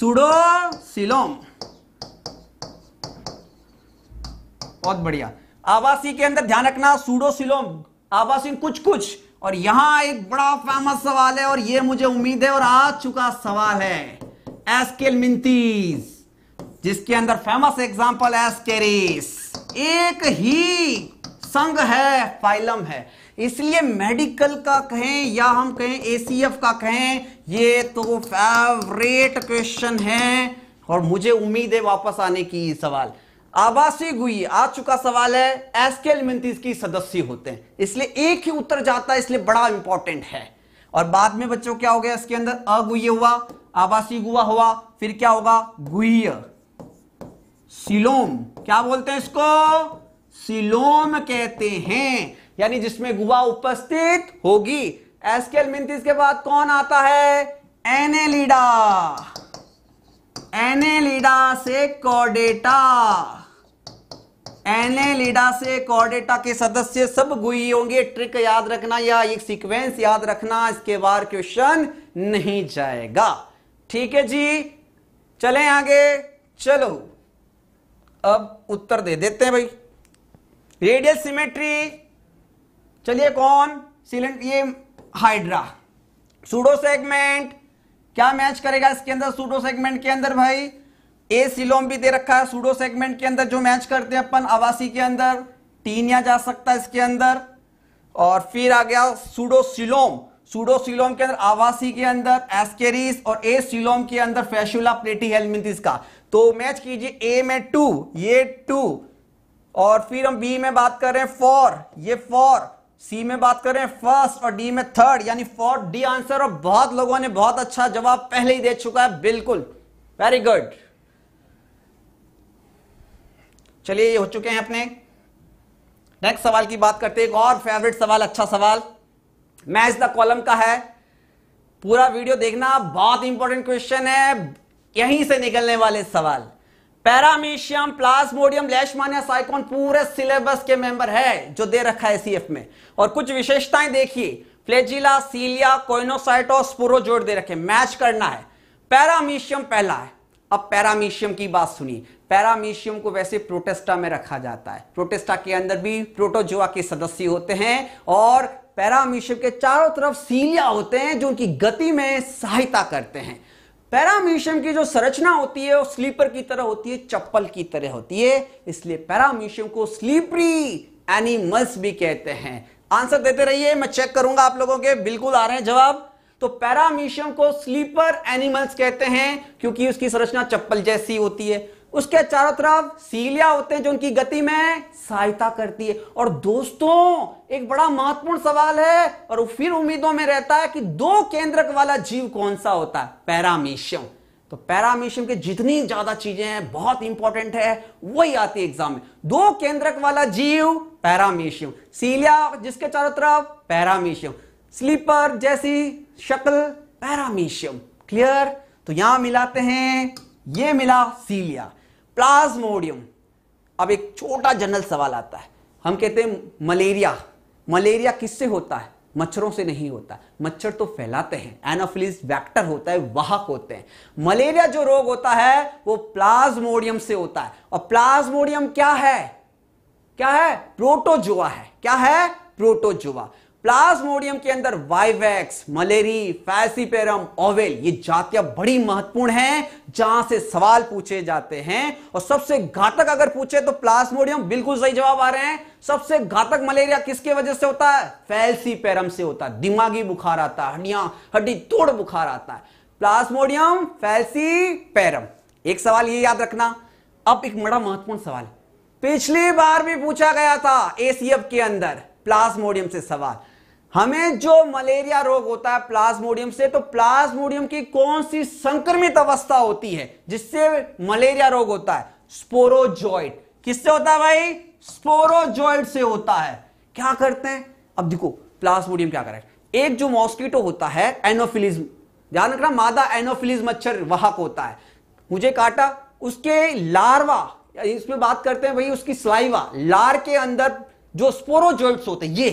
सूडोसिलोम बहुत बढ़िया आवासी के अंदर ध्यान रखना सूडोसिलोम आवासी कुछ कुछ और यहां एक बड़ा फेमस सवाल है और ये मुझे उम्मीद है और आ चुका सवाल है एस्केल मिंतीज जिसके अंदर फेमस एग्जाम्पल एस्केरिस एक ही संघ है फाइलम है इसलिए मेडिकल का कहें या हम कहें एसीएफ का कहें ये तो फेवरेट क्वेश्चन है और मुझे उम्मीद है वापस आने की सवाल आवासीय गुई आ चुका सवाल है एसकेएल मिनतीस की सदस्य होते हैं इसलिए एक ही उत्तर जाता है इसलिए बड़ा इंपॉर्टेंट है और बाद में बच्चों क्या हो गया इसके अंदर अगुह हुआ आवासीय गुआ हुआ फिर क्या होगा गुह्य सिलोम क्या बोलते हैं इसको सिलोम कहते हैं यानी जिसमें गुआ उपस्थित होगी एसकेल मिंतीस के बाद कौन आता है एनेलिडा एनेलिडा से कॉडेटा एनेलिडा से कॉडेटा के सदस्य सब गुई होंगे ट्रिक याद रखना या एक सीक्वेंस याद रखना इसके बार क्वेश्चन नहीं जाएगा ठीक है जी चलें आगे चलो अब उत्तर दे देते हैं भाई रेडियल सिमेट्री चलिए कौन सिलेंट ये हाइड्रा सूडो सेगमेंट क्या मैच करेगा इसके अंदर सूडो सेगमेंट के अंदर भाई ए सिलोम भी दे रखा है सूडो सेगमेंट के अंदर जो मैच करते हैं अपन आवासी के अंदर टीनिया जा सकता है इसके अंदर और फिर आ गया सूडो सिलोम सूडो सिलोम के अंदर आवासी के अंदर एस्केरिस और ए सिलोम के अंदर फैशुला प्लेटी हेलमिंथिस का तो मैच कीजिए ए में टू ये टू और फिर हम बी में बात कर रहे हैं फोर ये फोर सी में बात करें फर्स्ट और डी में थर्ड यानी फोर्थ डी आंसर और बहुत लोगों ने बहुत अच्छा जवाब पहले ही दे चुका है बिल्कुल वेरी गुड चलिए ये हो चुके हैं अपने नेक्स्ट सवाल की बात करते हैं एक और फेवरेट सवाल अच्छा सवाल मैच द कॉलम का है पूरा वीडियो देखना बहुत इंपॉर्टेंट क्वेश्चन है यहीं से निकलने वाले सवाल पैरामीशियम प्लाज्मोडियम लेशमानिया साइकोन पूरे सिलेबस के मेंबर है जो दे रखा है सीएफ में और कुछ विशेषताएं देखिए फ्लेजिला सीलिया कोइनोसाइटोस जोड़ दे रखे मैच करना है पैरामीशियम पहला है अब पैरामीशियम की बात सुनिए पैरामीशियम को वैसे प्रोटेस्टा में रखा जाता है प्रोटेस्टा के अंदर भी प्रोटोजोआ के सदस्य होते हैं और पैरामीशियम के चारों तरफ सीलिया होते हैं जो उनकी गति में सहायता करते हैं पैरामीशियम की जो संरचना होती है वो स्लीपर की तरह होती है चप्पल की तरह होती है इसलिए पैरामीशियम को स्लीपरी एनिमल्स भी कहते हैं आंसर देते रहिए मैं चेक करूंगा आप लोगों के बिल्कुल आ रहे हैं जवाब तो पैरामीशियम को स्लीपर एनिमल्स कहते हैं क्योंकि उसकी संरचना चप्पल जैसी होती है उसके चारों तरफ सीलिया होते हैं जो उनकी गति में सहायता करती है और दोस्तों एक बड़ा महत्वपूर्ण सवाल है और फिर उम्मीदों में रहता है कि दो केंद्रक वाला जीव कौन सा होता है पैरामीशियम तो पैरामीशियम के जितनी ज्यादा चीजें हैं बहुत इंपॉर्टेंट है वही आती है एग्जाम में दो केंद्रक वाला जीव पैरामीशियम सीलिया जिसके चारों तरफ पैरामीशियम स्लीपर जैसी शक्ल पैरामीशियम क्लियर तो यहां मिलाते हैं ये मिला सीलिया प्लाज्मोडियम अब एक छोटा जनरल सवाल आता है हम कहते हैं मलेरिया मलेरिया किससे होता है मच्छरों से नहीं होता मच्छर तो फैलाते हैं एनाफिलिस वैक्टर होता है वाहक होते हैं मलेरिया जो रोग होता है वो प्लाज्मोडियम से होता है और प्लाज्मोडियम क्या है क्या है प्रोटोजोआ है क्या है प्रोटोजोआ प्लाज्मोडियम के अंदर वाइवैक्स मलेरी फैसीपेरम ओवेल ये जातियां बड़ी महत्वपूर्ण हैं जहां से सवाल पूछे जाते हैं और सबसे घातक अगर पूछे तो प्लाज्मोडियम बिल्कुल सही जवाब आ रहे हैं सबसे घातक मलेरिया किसके वजह से होता है फैलसीपेरम से होता है दिमागी बुखार आता है हड्डियां हड्डी तोड़ बुखार आता है प्लाज्मोडियम फैलसीपेरम एक सवाल ये याद रखना अब एक बड़ा महत्वपूर्ण सवाल पिछली बार भी पूछा गया था एसीएफ के अंदर प्लाज्मोडियम से सवाल हमें जो मलेरिया रोग होता है प्लाज्मोडियम से तो प्लाज्मोडियम की कौन सी संक्रमित अवस्था होती है जिससे मलेरिया रोग होता है स्पोरोजॉइड किससे होता है भाई स्पोरोजॉइड से होता है क्या करते हैं अब देखो प्लाज्मोडियम क्या करें एक जो मॉस्किटो होता है एनोफिलिज ध्यान रखना मादा एनोफिलिज मच्छर वाहक होता है मुझे काटा उसके लार्वा इसमें बात करते हैं भाई उसकी स्लाइवा लार के अंदर जो स्पोरोजॉइड्स होते हैं ये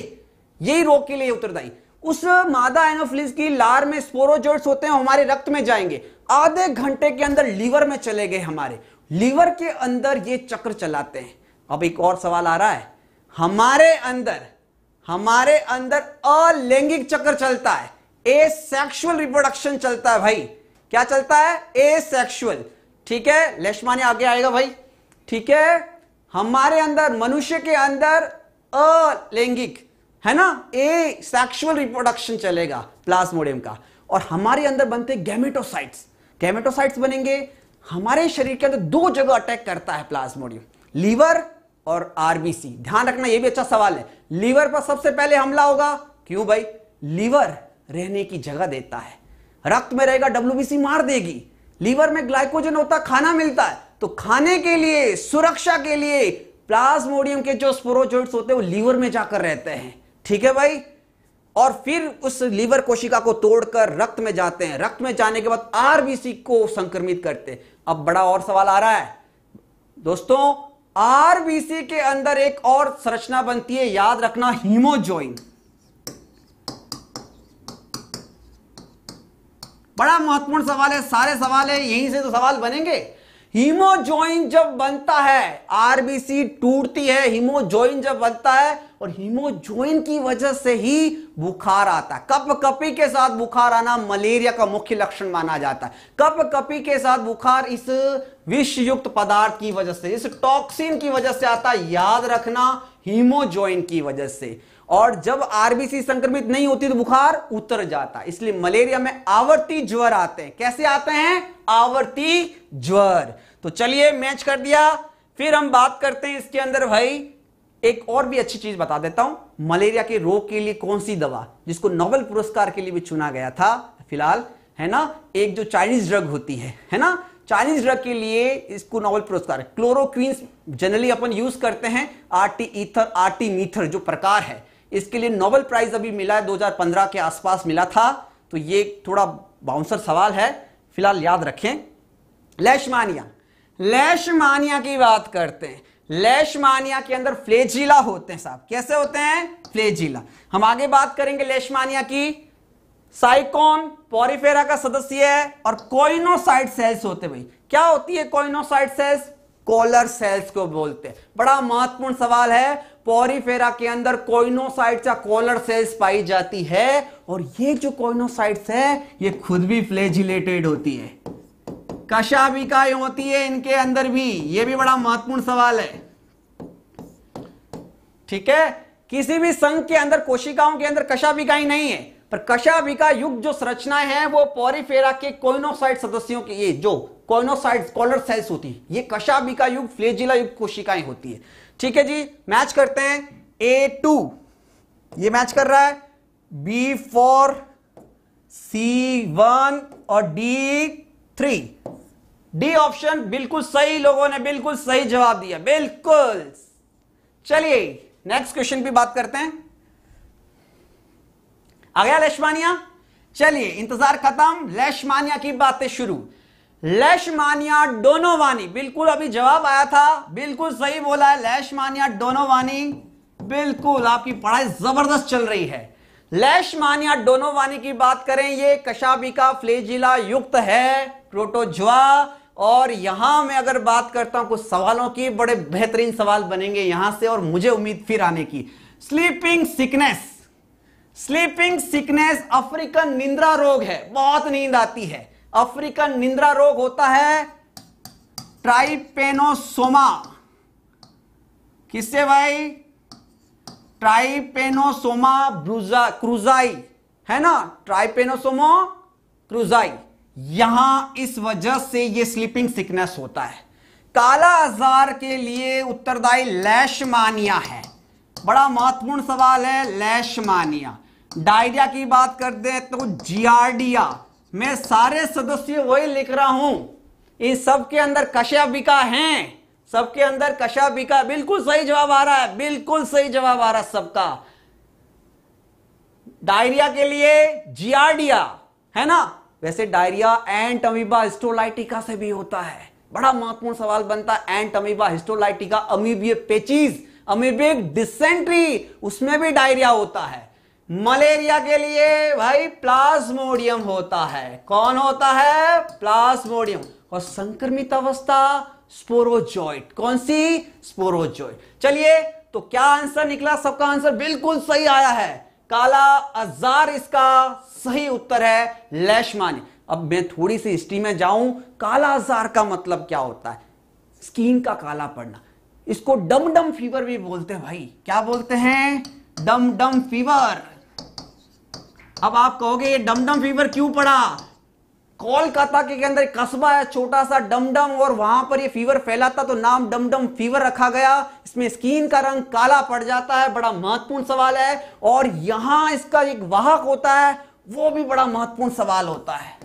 यही रोग के लिए उत्तरदायी उस मादा एनोफिलिस की लार में स्पोरोजोइड्स होते हैं हमारे रक्त में जाएंगे आधे घंटे के अंदर लीवर में चले गए हमारे लीवर के अंदर ये चक्र चलाते हैं अब एक और सवाल आ रहा है हमारे अंदर हमारे अंदर अलैंगिक चक्र चलता है ए सेक्सुअल रिप्रोडक्शन चलता है भाई क्या चलता है ए सेक्सुअल ठीक है लेशमाने आगे आएगा भाई ठीक है हमारे अंदर मनुष्य के अंदर अलैंगिक है ना ए सेक्सुअल रिप्रोडक्शन चलेगा प्लाज्मोडियम का और हमारे अंदर बनते गैमेटोसाइट्स गैमेटोसाइट्स बनेंगे हमारे शरीर के अंदर दो जगह अटैक करता है प्लाज्मोडियम लीवर और आरबीसी ध्यान रखना यह भी अच्छा सवाल है लीवर पर सबसे पहले हमला होगा क्यों भाई लीवर रहने की जगह देता है रक्त में रहेगा डब्ल्यूबीसी मार देगी लीवर में ग्लाइकोजन होता खाना मिलता है तो खाने के लिए सुरक्षा के लिए प्लाज्मोडियम के जो स्पोरोजोइड्स होते हैं वो लीवर में जाकर रहते हैं ठीक है भाई और फिर उस लीवर कोशिका को तोड़कर रक्त में जाते हैं रक्त में जाने के बाद आरबीसी को संक्रमित करते हैं अब बड़ा और सवाल आ रहा है दोस्तों आरबीसी के अंदर एक और संरचना बनती है याद रखना हीमोजोइन बड़ा महत्वपूर्ण सवाल है सारे सवाल है यहीं से तो सवाल बनेंगे हीमो जब बनता है आरबीसी टूटती है हीमोजोइन जब बनता है और हीमो की वजह से ही बुखार आता है कप कपी के साथ बुखार आना मलेरिया का मुख्य लक्षण माना जाता है कप कपी के साथ बुखार इस विषयुक्त पदार्थ की वजह से इस टॉक्सिन की वजह से आता है याद रखना हीमोजॉइन की वजह से और जब आरबीसी संक्रमित नहीं होती तो बुखार उतर जाता इसलिए मलेरिया में आवर्ती ज्वर आते हैं कैसे आते हैं आवर्ती ज्वर तो चलिए मैच कर दिया फिर हम बात करते हैं इसके अंदर भाई एक और भी अच्छी चीज बता देता हूं मलेरिया के रोग के लिए कौन सी दवा जिसको नोबेल पुरस्कार के लिए भी चुना गया था फिलहाल है ना एक जो चाइनीज ड्रग होती है है ना चाइनीज ड्रग के लिए इसको नोबेल पुरस्कार क्लोरोक्वीन जनरली अपन यूज करते हैं आर्टी ईथर आर्टी मीथर जो प्रकार है इसके लिए नोबेल प्राइज अभी मिला है 2015 के आसपास मिला था तो ये थोड़ा बाउंसर सवाल है फिलहाल याद रखें लैशमानिया लैशमानिया की बात करते हैं लैशमानिया के अंदर फ्लेजिला होते हैं साहब कैसे होते हैं फ्लेजिला हम आगे बात करेंगे लेशमानिया की साइकोन पॉरिफेरा का सदस्य है और कोइनोसाइड सेल्स होते भाई क्या होती है कोइनोसाइड सेल्स कॉलर सेल्स को बोलते हैं बड़ा महत्वपूर्ण सवाल है पॉरीफेरा के अंदर कोइनोसाइट या कॉलर सेल्स पाई जाती है और ये जो कोइनोसाइट्स है ये खुद भी फ्लेजिलेटेड होती है कशाबिकाएं होती है इनके अंदर भी ये भी बड़ा महत्वपूर्ण सवाल है ठीक है किसी भी संघ के अंदर कोशिकाओं के अंदर कशाबिकाएं नहीं है पर कशाबिका युग जो संरचनाएं हैं वो पॉरीफेरा के कोइनोसाइट सदस्यों की ये जो कोइनोसाइड्स कॉलर सेल्स होती है ये कशाबिका युग फ्लेजिला युग कोशिकाएं होती है ठीक है जी मैच करते हैं ए टू ये मैच कर रहा है बी फोर सी वन और डी थ्री डी ऑप्शन बिल्कुल सही लोगों ने बिल्कुल सही जवाब दिया बिल्कुल चलिए नेक्स्ट क्वेश्चन भी बात करते हैं आ गया लेशमानिया चलिए इंतजार खत्म लेशमानिया की बातें शुरू लैशमानिया डोनोवानी बिल्कुल अभी जवाब आया था बिल्कुल सही बोला है लैशमानिया डोनोवानी बिल्कुल आपकी पढ़ाई जबरदस्त चल रही है लैशमानिया डोनोवानी की बात करें ये कशाबिका फ्लेजिला युक्त है प्रोटोजुआ और यहां मैं अगर बात करता हूं कुछ सवालों की बड़े बेहतरीन सवाल बनेंगे यहां से और मुझे उम्मीद फिर आने की sleeping sickness sleeping sickness African निंद्रा रोग है बहुत नींद आती है अफ्रीकन निंद्रा रोग होता है ट्राइपेनोसोमा किससे भाई ट्राइपेनोसोमा ब्रुजा क्रूजाई है ना ट्राइपेनोसोमो क्रूजाई यहां इस वजह से ये स्लीपिंग सिकनेस होता है काला आजार के लिए उत्तरदायी लैशमानिया है बड़ा महत्वपूर्ण सवाल है लैशमानिया डायरिया की बात करते हैं तो जियार्डिया मैं सारे सदस्य वही लिख रहा हूं इन सब के अंदर कशाबिका हैं सबके अंदर कशाबिका बिल्कुल सही जवाब आ रहा है बिल्कुल सही जवाब आ रहा है सबका डायरिया के लिए जियाडिया है ना वैसे डायरिया एंड अमीबा हिस्टोलाइटिका से भी होता है बड़ा महत्वपूर्ण सवाल बनता है एंड अमीबा हिस्टोलाइटिका अमीबिय पेचीज अमीबिक डिसेंट्री उसमें भी डायरिया होता है मलेरिया के लिए भाई प्लाज्मोडियम होता है कौन होता है प्लाज्मोडियम और संक्रमित अवस्था स्पोरोजॉइट कौन सी स्पोरोजॉइट चलिए तो क्या आंसर निकला सबका आंसर बिल्कुल सही आया है काला अजार इसका सही उत्तर है लैशमानी अब मैं थोड़ी सी हिस्ट्री में जाऊं काला अजार का मतलब क्या होता है स्किन का काला पड़ना इसको डम डम फीवर भी बोलते हैं भाई क्या बोलते हैं डम डम फीवर अब आप कहोगे ये डमडम फीवर क्यों पड़ा कोलकाता के अंदर एक कस्बा है छोटा सा डमडम और वहां पर ये फीवर फैलाता तो नाम डमडम फीवर रखा गया इसमें स्किन का रंग काला पड़ जाता है बड़ा महत्वपूर्ण सवाल है और यहां इसका एक वाहक होता है वो भी बड़ा महत्वपूर्ण सवाल होता है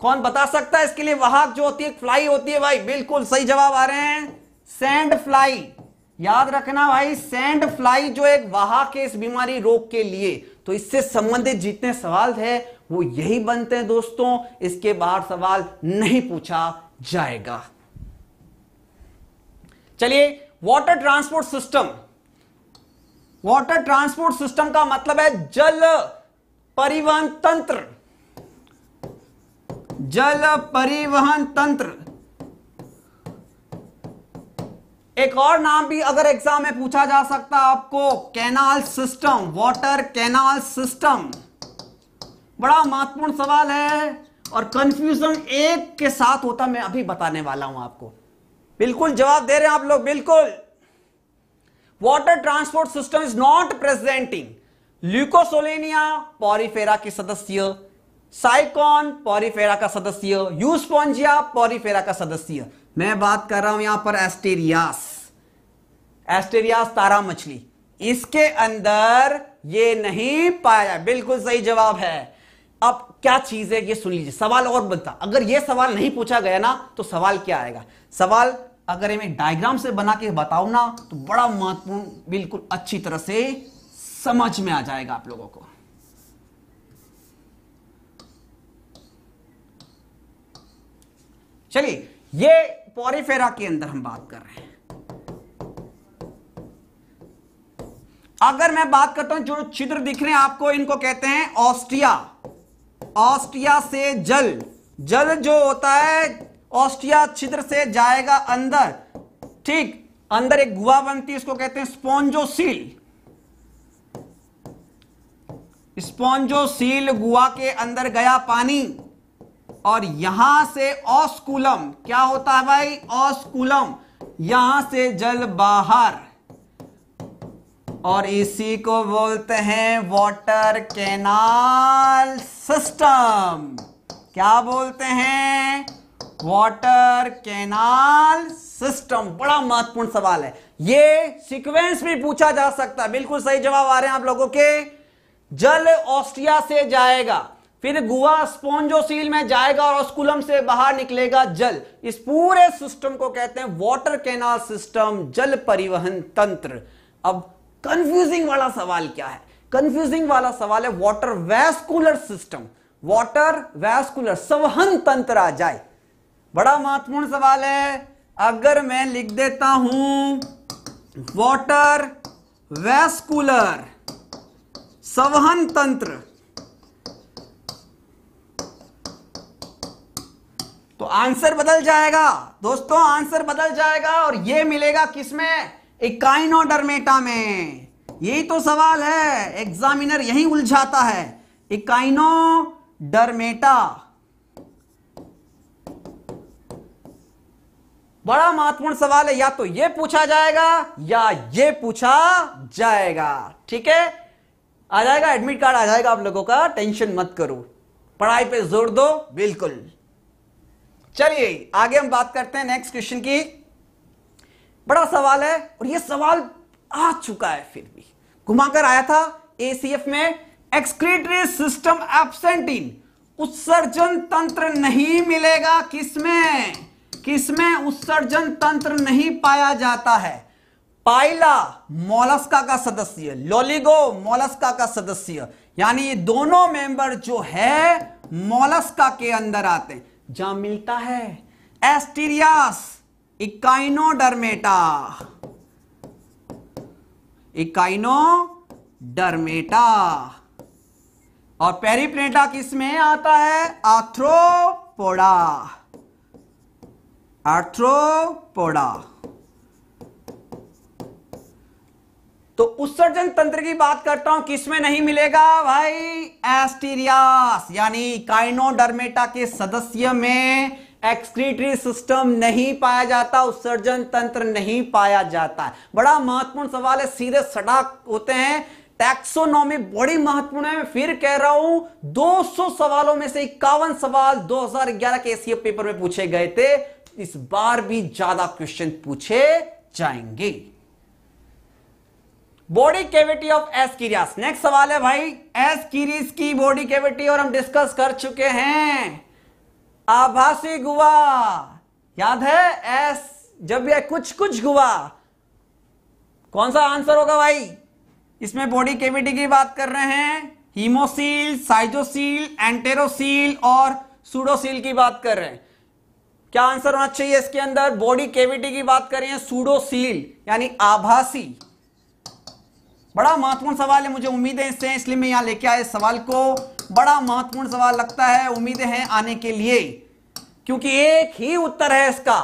कौन बता सकता है इसके लिए वाहक जो होती है फ्लाई होती है भाई बिल्कुल सही जवाब आ रहे हैं सैंड फ्लाई याद रखना भाई सैंड फ्लाई जो एक वहा के इस बीमारी रोग के लिए तो इससे संबंधित जितने सवाल थे वो यही बनते हैं दोस्तों इसके बाहर सवाल नहीं पूछा जाएगा चलिए water transport system water transport system का मतलब है जल परिवहन तंत्र जल परिवहन तंत्र एक और नाम भी अगर एग्जाम में पूछा जा सकता आपको canal system water canal system बड़ा महत्वपूर्ण सवाल है और कंफ्यूजन एक के साथ होता मैं अभी बताने वाला हूं आपको बिल्कुल जवाब दे रहे हैं आप लोग बिल्कुल water transport system is not presenting leucosolenia porifera की सदस्य साइकॉन पॉरीफेरा का सदस्य यूस्पॉन्जिया पॉरीफेरा का सदस्य मैं बात कर रहा हूं यहां पर एस्टेरियास एस्टेरियास तारा मछली इसके अंदर ये नहीं पाया बिल्कुल सही जवाब है अब क्या चीज है ये सुन लीजिए सवाल और बनता अगर ये सवाल नहीं पूछा गया ना तो सवाल क्या आएगा सवाल अगर मैं डायग्राम से बना के बताऊ ना तो बड़ा महत्वपूर्ण बिल्कुल अच्छी तरह से समझ में आ जाएगा आप लोगों को चलिए ये पोरीफेरा के अंदर हम बात कर रहे हैं अगर मैं बात करता हूं जो छिद्र दिख रहे हैं आपको इनको कहते हैं ऑस्ट्रिया ऑस्ट्रिया से जल जल जो होता है ऑस्ट्रिया छिद्र से जाएगा अंदर ठीक अंदर एक गुहा बनती है इसको कहते हैं स्पॉन्जोसील स्पॉन्जोसील गुहा के अंदर गया पानी और यहां से ऑस्कुलम क्या होता है भाई ऑस्कुलम यहां से जल बाहर और इसी को बोलते हैं वाटर कैनाल सिस्टम क्या बोलते हैं वाटर कैनाल सिस्टम बड़ा महत्वपूर्ण सवाल है ये सीक्वेंस भी पूछा जा सकता है बिल्कुल सही जवाब आ रहे हैं आप लोगों के जल ऑस्ट्रिया से जाएगा फिर गुआ स्पॉन्जोसील में जाएगा और ऑस्कुलम से बाहर निकलेगा जल इस पूरे सिस्टम को कहते हैं वाटर कैनाल सिस्टम जल परिवहन तंत्र अब कंफ्यूजिंग वाला सवाल क्या है कंफ्यूजिंग वाला सवाल है water vascular system water vascular संवहन तंत्र आ जाए बड़ा महत्वपूर्ण सवाल है अगर मैं लिख देता हूं वॉटर वैस्कुलर संवहन तंत्र तो आंसर बदल जाएगा दोस्तों आंसर बदल जाएगा और ये मिलेगा किसमें इकाइनोडर्मेटा में यही तो सवाल है एग्जामिनर यही उलझाता है इकाइनो डरमेटा बड़ा महत्वपूर्ण सवाल है या तो ये पूछा जाएगा या ये पूछा जाएगा ठीक है आ जाएगा एडमिट कार्ड आ जाएगा आप लोगों का टेंशन मत करो पढ़ाई पे जोर दो बिल्कुल चलिए आगे हम बात करते हैं नेक्स्ट क्वेश्चन की बड़ा सवाल है और ये सवाल आ चुका है फिर भी घुमाकर आया था एसीएफ में एक्सक्रीटरी सिस्टम एब्सेंटीन उत्सर्जन तंत्र नहीं मिलेगा किसमें किसमें उत्सर्जन तंत्र नहीं पाया जाता है पाइला मोलस्का का सदस्य लोलिगो मोलस्का का सदस्य यानी ये दोनों मेंबर जो है मोलस्का के अंदर आते हैं जहां मिलता है एस्टीरियास इकाइनोडर्मेटा इकाइनोडर्मेटा और पेरीप्लेटा किस में आता है आर्थ्रोपोडा आर्थ्रोपोडा तो उत्सर्जन तंत्र की बात करता हूं किसमें नहीं मिलेगा भाई एस्टीरियास यानी काइनोडर्मेटा के सदस्य में एक्सक्रीटरी सिस्टम नहीं पाया जाता उत्सर्जन तंत्र नहीं पाया जाता बड़ा महत्वपूर्ण सवाल है सीधे सड़क होते हैं टैक्सोनॉमी बड़ी महत्वपूर्ण है फिर कह रहा हूं 200 सवालों में से इक्यावन सवाल 2011 के एसीएफ पेपर में पूछे गए थे इस बार भी ज्यादा क्वेश्चन पूछे जाएंगे बॉडी कैविटी ऑफ कीरियास नेक्स्ट सवाल है भाई कीरिस की बॉडी कैविटी और हम डिस्कस कर चुके हैं आभासी गुवा याद है एस जब भी कुछ कुछ गुवा कौन सा आंसर होगा भाई इसमें बॉडी केविटी की बात कर रहे हैं हीमोसील साइजोसील एंटेरोसील और सूडोसील की बात कर रहे हैं क्या आंसर होना चाहिए इसके अंदर बॉडी केविटी की बात करें सूडोसील यानी आभासी बड़ा महत्वपूर्ण सवाल है मुझे उम्मीदें इससे इसलिए मैं यहां लेके आया सवाल को बड़ा महत्वपूर्ण सवाल लगता है उम्मीदें हैं आने के लिए क्योंकि एक ही उत्तर है इसका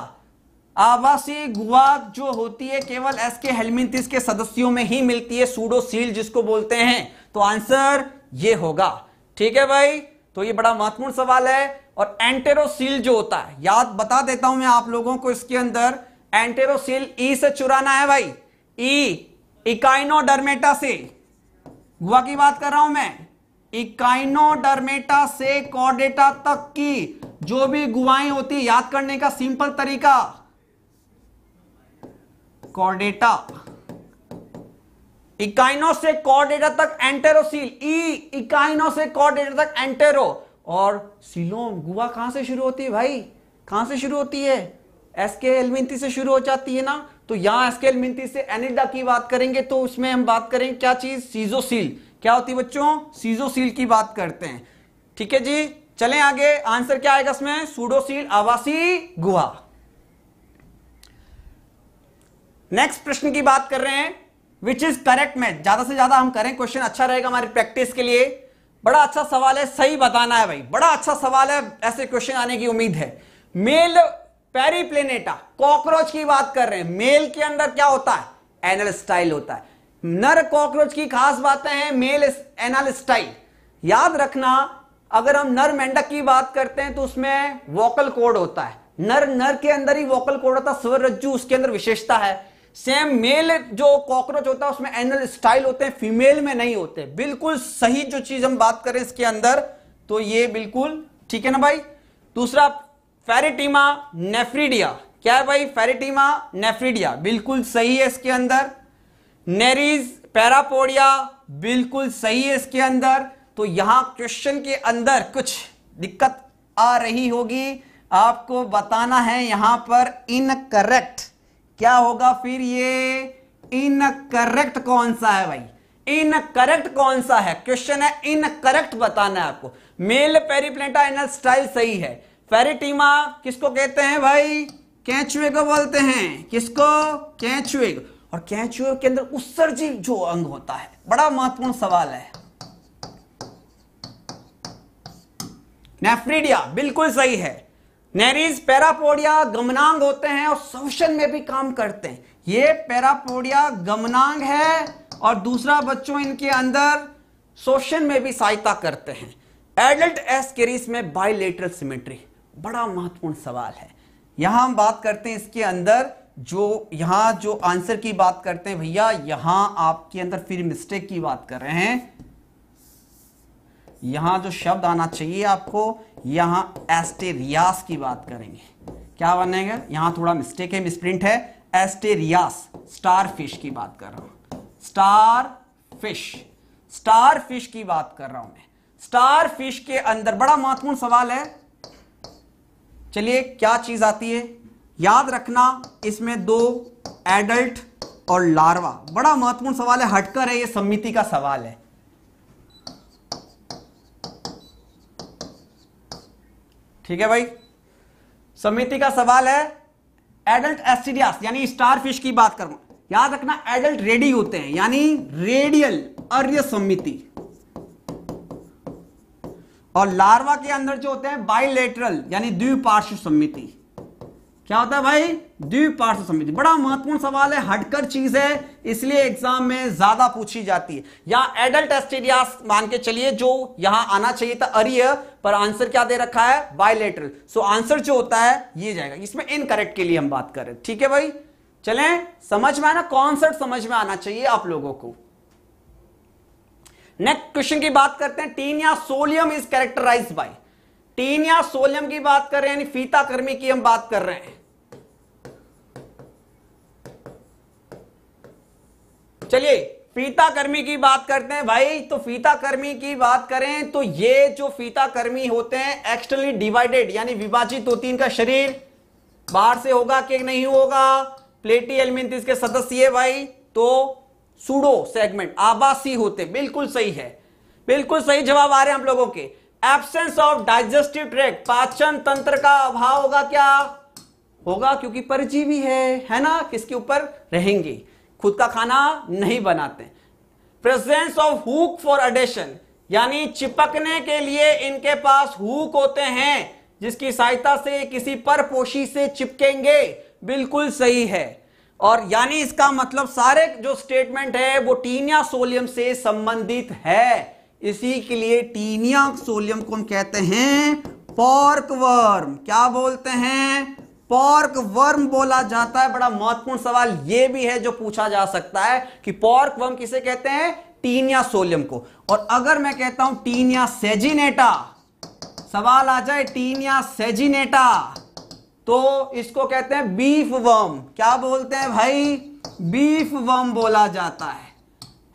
आवासीय गुआ जो होती है केवल एस के हेलमिंतिस के सदस्यों में ही मिलती है सूडो सील जिसको बोलते हैं तो आंसर ये होगा ठीक है भाई तो ये बड़ा महत्वपूर्ण सवाल है और सील जो होता है याद बता देता हूं मैं आप लोगों को इसके अंदर सील ई e से चुराना है भाई ई e इकाइनोडर्मेटा से गुआ की बात कर रहा हूं मैं इकाइनोडर्मेटा से कॉर्डेटा तक की जो भी गुआएं होती याद करने का सिंपल तरीका कॉर्डेटा इकाइनो से कॉर्डेटा तक सील ई इकाइनो से कॉर्डेटा तक एंटेरो और सिलोम गुआ कहां से शुरू होती है भाई कहां से शुरू होती है एसके के एलविंती से शुरू हो जाती है ना तो यहां एसकेल मिनती से एनिडा की बात करेंगे तो उसमें हम बात करेंगे क्या चीज सीजोसील क्या होती है बच्चों सीजोसील की बात करते हैं ठीक है जी चले आगे आंसर क्या आएगा इसमें सूडोसील आवासी गुहा नेक्स्ट प्रश्न की बात कर रहे हैं विच इज करेक्ट मैच ज्यादा से ज्यादा हम करें क्वेश्चन अच्छा रहेगा हमारी प्रैक्टिस के लिए बड़ा अच्छा सवाल है सही बताना है भाई बड़ा अच्छा सवाल है ऐसे क्वेश्चन आने की उम्मीद है मेल पेरीप्लेनेटा कॉकरोच की बात कर रहे हैं मेल के अंदर क्या होता है एनल स्टाइल होता है नर कॉकरोच की खास बातें हैं मेल एनल स्टाइल याद रखना अगर हम नर मेंढक की बात करते हैं तो उसमें वोकल कोड होता है नर नर के अंदर ही वोकल कोड होता है स्वर रज्जु उसके अंदर विशेषता है सेम मेल जो कॉकरोच होता है उसमें एनल स्टाइल होते हैं फीमेल में नहीं होते बिल्कुल सही जो चीज हम बात करें इसके अंदर तो ये बिल्कुल ठीक है ना भाई दूसरा फेरेटिमा नेफ्रीडिया क्या है भाई फेरेटिमा नेफ्रीडिया बिल्कुल सही है इसके अंदर नेरीज पैरापोडिया बिल्कुल सही है इसके अंदर तो यहां क्वेश्चन के अंदर कुछ दिक्कत आ रही होगी आपको बताना है यहां पर इनकरेक्ट क्या होगा फिर ये इनकरेक्ट कौन सा है भाई इनकरेक्ट कौन सा है क्वेश्चन है इनकरेक्ट बताना है आपको मेल पेरीप्लेटा एनल स्टाइल सही है पेरिटीमा किसको कहते हैं भाई कैचुए को बोलते हैं किसको कैचुए और कैचुए के अंदर उत्सर्जी जो अंग होता है बड़ा महत्वपूर्ण सवाल है नेफ्रीडिया बिल्कुल सही है नेरीज पैरापोडिया गमनांग होते हैं और शोषण में भी काम करते हैं ये पैरापोडिया गमनांग है और दूसरा बच्चों इनके अंदर शोषण में भी सहायता करते हैं एडल्ट एस्केरिस में बाइलेटरल सिमेट्री बड़ा महत्वपूर्ण सवाल है यहां हम बात करते हैं इसके अंदर जो यहां जो आंसर की बात करते हैं भैया यहां आपके अंदर फिर मिस्टेक की बात कर रहे हैं यहां जो शब्द आना चाहिए आपको यहां एस्टेरियास की बात करेंगे क्या बनेगा यहां थोड़ा मिस्टेक है मिसप्रिंट है एस्टेरियास स्टार फिश की बात कर रहा हूं स्टार फिश स्टार फिश की बात कर रहा हूं मैं स्टार फिश के अंदर बड़ा महत्वपूर्ण सवाल है चलिए क्या चीज आती है याद रखना इसमें दो एडल्ट और लार्वा बड़ा महत्वपूर्ण सवाल है हटकर है ये समिति का सवाल है ठीक है भाई समिति का सवाल है एडल्ट एस्टिडियास यानी स्टार फिश की बात करूं याद रखना एडल्ट रेडी होते हैं यानी रेडियल अर्य समिति और लार्वा के अंदर जो होते हैं बाइलेटरल यानी द्विपार्श्व समिति क्या होता है भाई द्विपार्श्व समिति बड़ा महत्वपूर्ण सवाल है हटकर चीज है इसलिए एग्जाम में ज्यादा पूछी जाती है या एडल्ट एस्टेरिया मान के चलिए जो यहां आना चाहिए था अरिय पर आंसर क्या दे रखा है बाइलेटरल सो आंसर जो होता है ये जाएगा इसमें इनकरेक्ट के लिए हम बात कर रहे हैं ठीक है भाई चले समझ में आना कॉन्सेप्ट समझ में आना चाहिए आप लोगों को नेक्स्ट क्वेश्चन की बात करते हैं Taenia solium is characterise by Taenia solium की बात कर रहे हैं यानी फीता कर्मी की हम बात कर रहे हैं चलिए फीता कर्मी की बात करते हैं भाई तो फीता कर्मी की बात करें तो ये जो फीता कर्मी होते हैं एक्सटर्नली डिवाइडेड यानी विभाजित होती इनका शरीर बाहर से होगा कि नहीं होगा प्लेटी एलिमेंट इसके सदस्य है भाई तो सुडो सेगमेंट आवासी होते बिल्कुल सही है बिल्कुल सही जवाब आ रहे हैं आप लोगों के एब्सेंस ऑफ डाइजेस्टिव ट्रैक पाचन तंत्र का अभाव होगा क्या होगा क्योंकि परजीवी है है ना किसके ऊपर रहेंगे खुद का खाना नहीं बनाते presence of hook for adhesion यानी चिपकने के लिए इनके पास हुक होते हैं जिसकी सहायता से किसी पर पोशी से चिपकेंगे बिल्कुल सही है और यानी इसका मतलब सारे जो स्टेटमेंट है वो टीनिया सोलियम से संबंधित है इसी के लिए टीनिया सोलियम को हम कहते हैं पॉर्क वर्म क्या बोलते हैं पॉर्क वर्म बोला जाता है बड़ा महत्वपूर्ण सवाल यह भी है जो पूछा जा सकता है कि पॉर्क वर्म किसे कहते हैं टीनिया सोलियम को और अगर मैं कहता हूं टीनिया सेजिनेटा सवाल आ जाए टीनिया सेजिनेटा तो इसको कहते हैं बीफ वर्म क्या बोलते हैं भाई बीफ वर्म बोला जाता है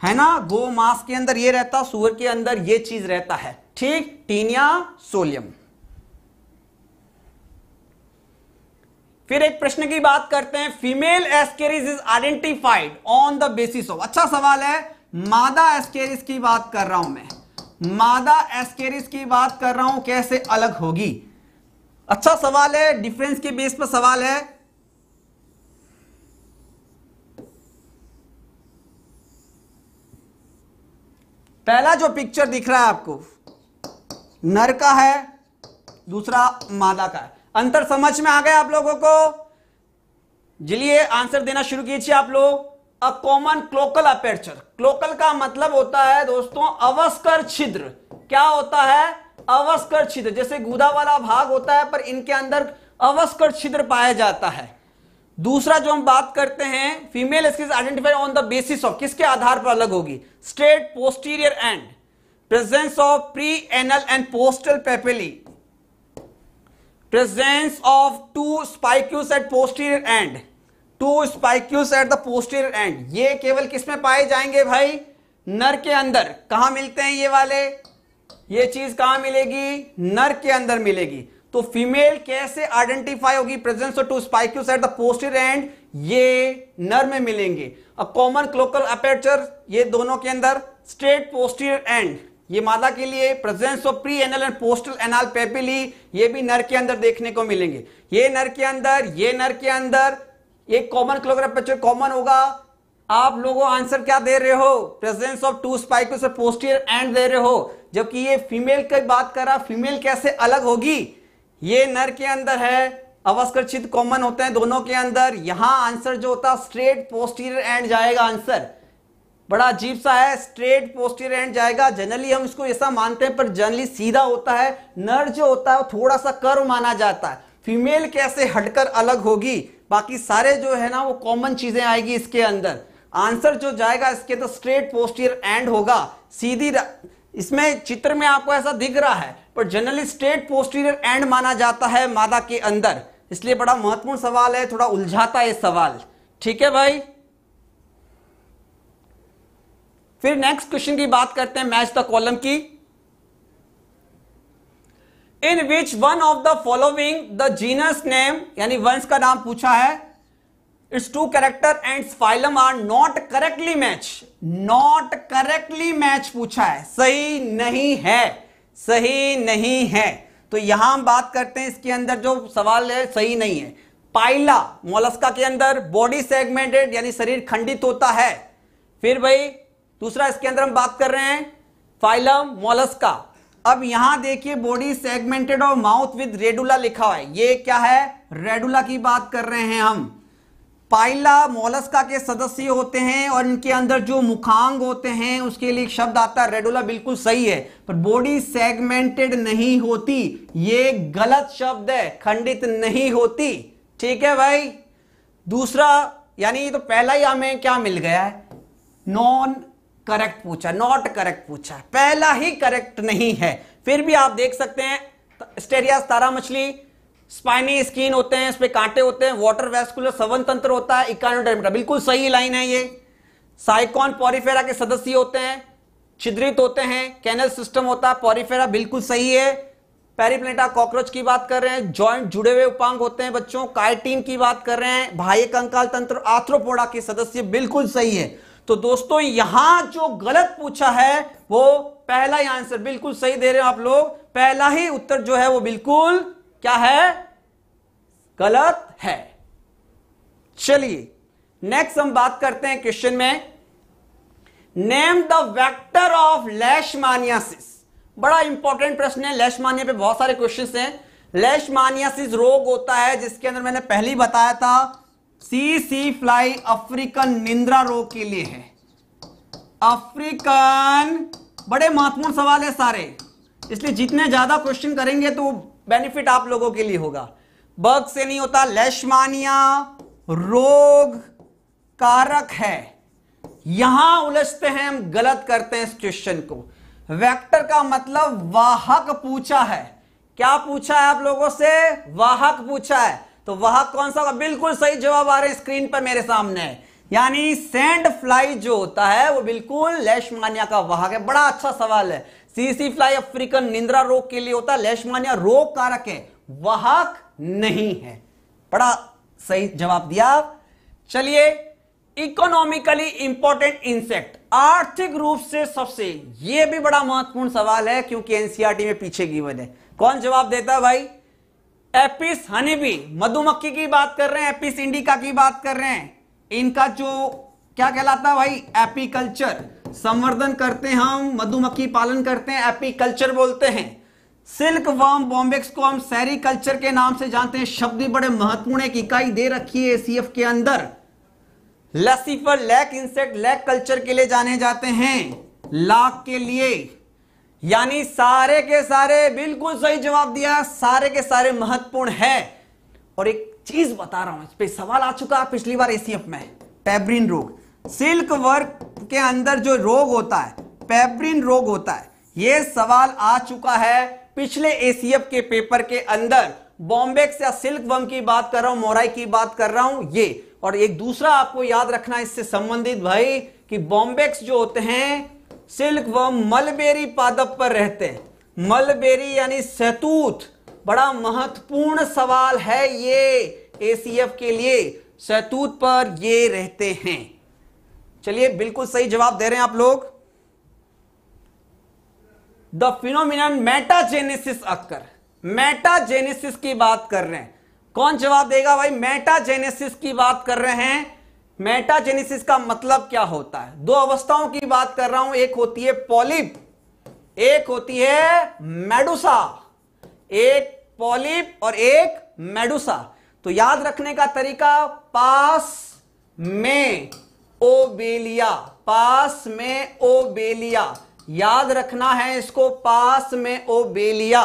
है ना गो मास के अंदर ये रहता सूअर के अंदर ये चीज रहता है ठीक टीनिया सोलियम फिर एक प्रश्न की बात करते हैं female ascaris is identified on the basis of अच्छा सवाल है मादा एस्केरिस की बात कर रहा हूं मैं मादा एस्केरिस की बात कर रहा हूं कैसे अलग होगी अच्छा सवाल है डिफरेंस के बेस पर सवाल है पहला जो पिक्चर दिख रहा है आपको नर का है दूसरा मादा का है अंतर समझ में आ गया आप लोगों को चलिए आंसर देना शुरू कीजिए आप लोग a common cloacal aperture cloacal का मतलब होता है दोस्तों अवस्कर छिद्र क्या होता है अवस्कर छिद्र जैसे गुदा वाला भाग होता है पर इनके अंदर अवस्कर छिद्र पाया जाता है दूसरा जो हम बात करते हैं फीमेल स्किज identify on the basis of किसके आधार पर अलग होगी straight posterior end presence of pre anal and postanal papillae presence of two spicules at posterior end two spicules at the posterior end ये केवल किसमें पाए जाएंगे भाई नर के अंदर कहा मिलते हैं ये वाले ये चीज कहां मिलेगी नर के अंदर मिलेगी तो फीमेल कैसे आइडेंटिफाई होगी presence of two spicules at the posterior end ये नर में मिलेंगे अ कॉमन क्लोकल अपेचर ये दोनों के अंदर स्ट्रेट पोस्टर एंड ये मादा के लिए presence of pre anal and post anal papillae ये भी नर के अंदर देखने को मिलेंगे ये नर के अंदर ये नर के अंदर एक कॉमन क्लोकल अपेचर कॉमन होगा आप लोगों आंसर क्या दे रहे हो presence of two spikes posterior end दे रहे हो जबकि ये फीमेल की बात कर रहा फीमेल कैसे अलग होगी ये नर के अंदर है अवस्कर्षित कॉमन होते हैं दोनों के अंदर यहां आंसर जो होता स्ट्रेट पोस्टीरियर एंड जाएगा आंसर बड़ा अजीब सा है स्ट्रेट पोस्टीरियर एंड जाएगा जनरली हम इसको ऐसा मानते हैं पर जनरली सीधा होता है नर जो होता है वो थोड़ा सा कर्व माना जाता है फीमेल कैसे हटकर अलग होगी बाकी सारे जो है ना वो कॉमन चीजें आएगी इसके अंदर आंसर जो जाएगा इसके तो स्ट्रेट पोस्टीरियर एंड होगा सीधी इसमें चित्र में आपको ऐसा दिख रहा है पर जनरली स्टेट पोस्टीरियर एंड माना जाता है मादा के अंदर इसलिए बड़ा महत्वपूर्ण सवाल है थोड़ा उलझाता है सवाल ठीक है भाई फिर नेक्स्ट क्वेश्चन की बात करते हैं मैच द कॉलम की in which one of the following the genus name यानी वंश का नाम पूछा है it's two character and phylum are not correctly match not correctly match पूछा है सही नहीं है सही नहीं है तो यहां हम बात करते हैं इसके अंदर जो सवाल है सही नहीं है पाइला मोलस्का के अंदर बॉडी सेगमेंटेड यानी शरीर खंडित होता है फिर भाई दूसरा इसके अंदर हम बात कर रहे हैं फाइलम मोलस्का अब यहां देखिए बॉडी सेगमेंटेड और माउथ विद रेडुला लिखा है ये क्या है रेडुला की बात कर रहे हैं हम पाइला मोलस्का के सदस्य होते हैं और इनके अंदर जो मुखांग होते हैं उसके लिए एक शब्द आता है रेडुला बिल्कुल सही है पर बॉडी सेगमेंटेड नहीं होती ये गलत शब्द है खंडित नहीं होती ठीक है भाई दूसरा यानी ये तो पहला ही हमें क्या मिल गया है नॉन करेक्ट पूछा नॉट करेक्ट पूछा पहला ही करेक्ट नहीं है फिर भी आप देख सकते हैं स्टेरिया तारा मछली स्पाइनी स्किन होते हैं इस पर कांटे होते हैं वाटर वेस्कुलर सवन तंत्र होता है इकानोडर्मिटा बिल्कुल सही लाइन है ये साइकॉन पॉरीफेरा के सदस्य होते हैं छिद्रित होते हैं कैनल सिस्टम होता है पॉरीफेरा बिल्कुल सही है पेरीप्लेटा कॉकरोच की बात कर रहे हैं जॉइंट जुड़े हुए उपांग होते हैं बच्चों काइटीन की बात कर रहे हैं भाई कंकाल तंत्र आथ्रोपोड़ा के सदस्य बिल्कुल सही है तो दोस्तों यहां जो गलत पूछा है वो पहला ही आंसर बिल्कुल सही दे रहे हो आप लोग पहला ही उत्तर जो है वो बिल्कुल क्या है गलत है चलिए नेक्स्ट हम बात करते हैं क्वेश्चन में name the vector of leishmaniasis बड़ा इंपॉर्टेंट प्रश्न है लैशमानिया पे बहुत सारे क्वेश्चन हैं लैशमानियासिस रोग होता है जिसके अंदर मैंने पहले ही बताया था सी सी फ्लाई अफ्रीकन निंद्रा रोग के लिए है अफ्रीकन बड़े महत्वपूर्ण सवाल है सारे इसलिए जितने ज्यादा क्वेश्चन करेंगे तो बेनिफिट आप लोगों के लिए होगा बर्ग से नहीं होता लेशमानिया रोग कारक है यहां उलझते हैं हम गलत करते हैं इस क्वेश्चन को वेक्टर का मतलब वाहक पूछा है क्या पूछा है आप लोगों से वाहक पूछा है तो वाहक कौन सा बिल्कुल सही जवाब आ रहे स्क्रीन पर मेरे सामने है यानी सेंड फ्लाई जो होता है वो बिल्कुल लेशमानिया का वाहक है बड़ा अच्छा सवाल है सीसी फ्लाई अफ्रीकन निंद्रा रोग के लिए होता है लेशमानिया रोग कारक है वाहक नहीं है बड़ा सही जवाब दिया चलिए इकोनॉमिकली इंपॉर्टेंट इंसेक्ट आर्थिक रूप से सबसे यह भी बड़ा महत्वपूर्ण सवाल है क्योंकि एनसीआरटी में पीछे की है कौन जवाब देता है भाई एपिस हनीबी मधुमक्खी की बात कर रहे हैं एपिस इंडिका की बात कर रहे हैं इनका जो क्या कहलाता है भाई एपीकल्चर संवर्धन करते हैं हम मधुमक्खी पालन करते हैं एपीकल्चर बोलते हैं सिल्क वॉम बॉम्बेक्स को हम कल्चर के नाम से जानते हैं शब्द भी बड़े महत्वपूर्ण एक इकाई दे रखी है सीएफ के अंदर लसीफर लैक इंसेक्ट लैक कल्चर के लिए जाने जाते हैं लाख के लिए यानी सारे के सारे बिल्कुल सही जवाब दिया सारे के सारे महत्वपूर्ण है और एक चीज बता रहा हूं इस पर सवाल आ चुका पिछली बार एसीएफ में पेब्रिन रोग सिल्क वर्क के अंदर जो रोग होता है पेपरिन रोग होता है ये सवाल आ चुका है पिछले एसीएफ के पेपर के अंदर बॉम्बेक्स या सिल्क बम की बात कर रहा हूं मोराई की बात कर रहा हूं ये और एक दूसरा आपको याद रखना इससे संबंधित भाई कि बॉम्बेक्स जो होते हैं सिल्क वम मलबेरी पादप पर रहते हैं मलबेरी यानी सैतूत बड़ा महत्वपूर्ण सवाल है ये एसीएफ के लिए सैतूत पर ये रहते हैं चलिए बिल्कुल सही जवाब दे रहे हैं आप लोग the phenomenon metagenesis occur metagenesis की बात कर रहे हैं कौन जवाब देगा भाई मेटाजेनेसिस की बात कर रहे हैं मेटाजेनेसिस का मतलब क्या होता है दो अवस्थाओं की बात कर रहा हूं एक होती है पॉलिप एक होती है मेडुसा एक पॉलिप और एक मेडुसा तो याद रखने का तरीका पास में ओबेलिया पास में ओबेलिया याद रखना है इसको पास में ओबेलिया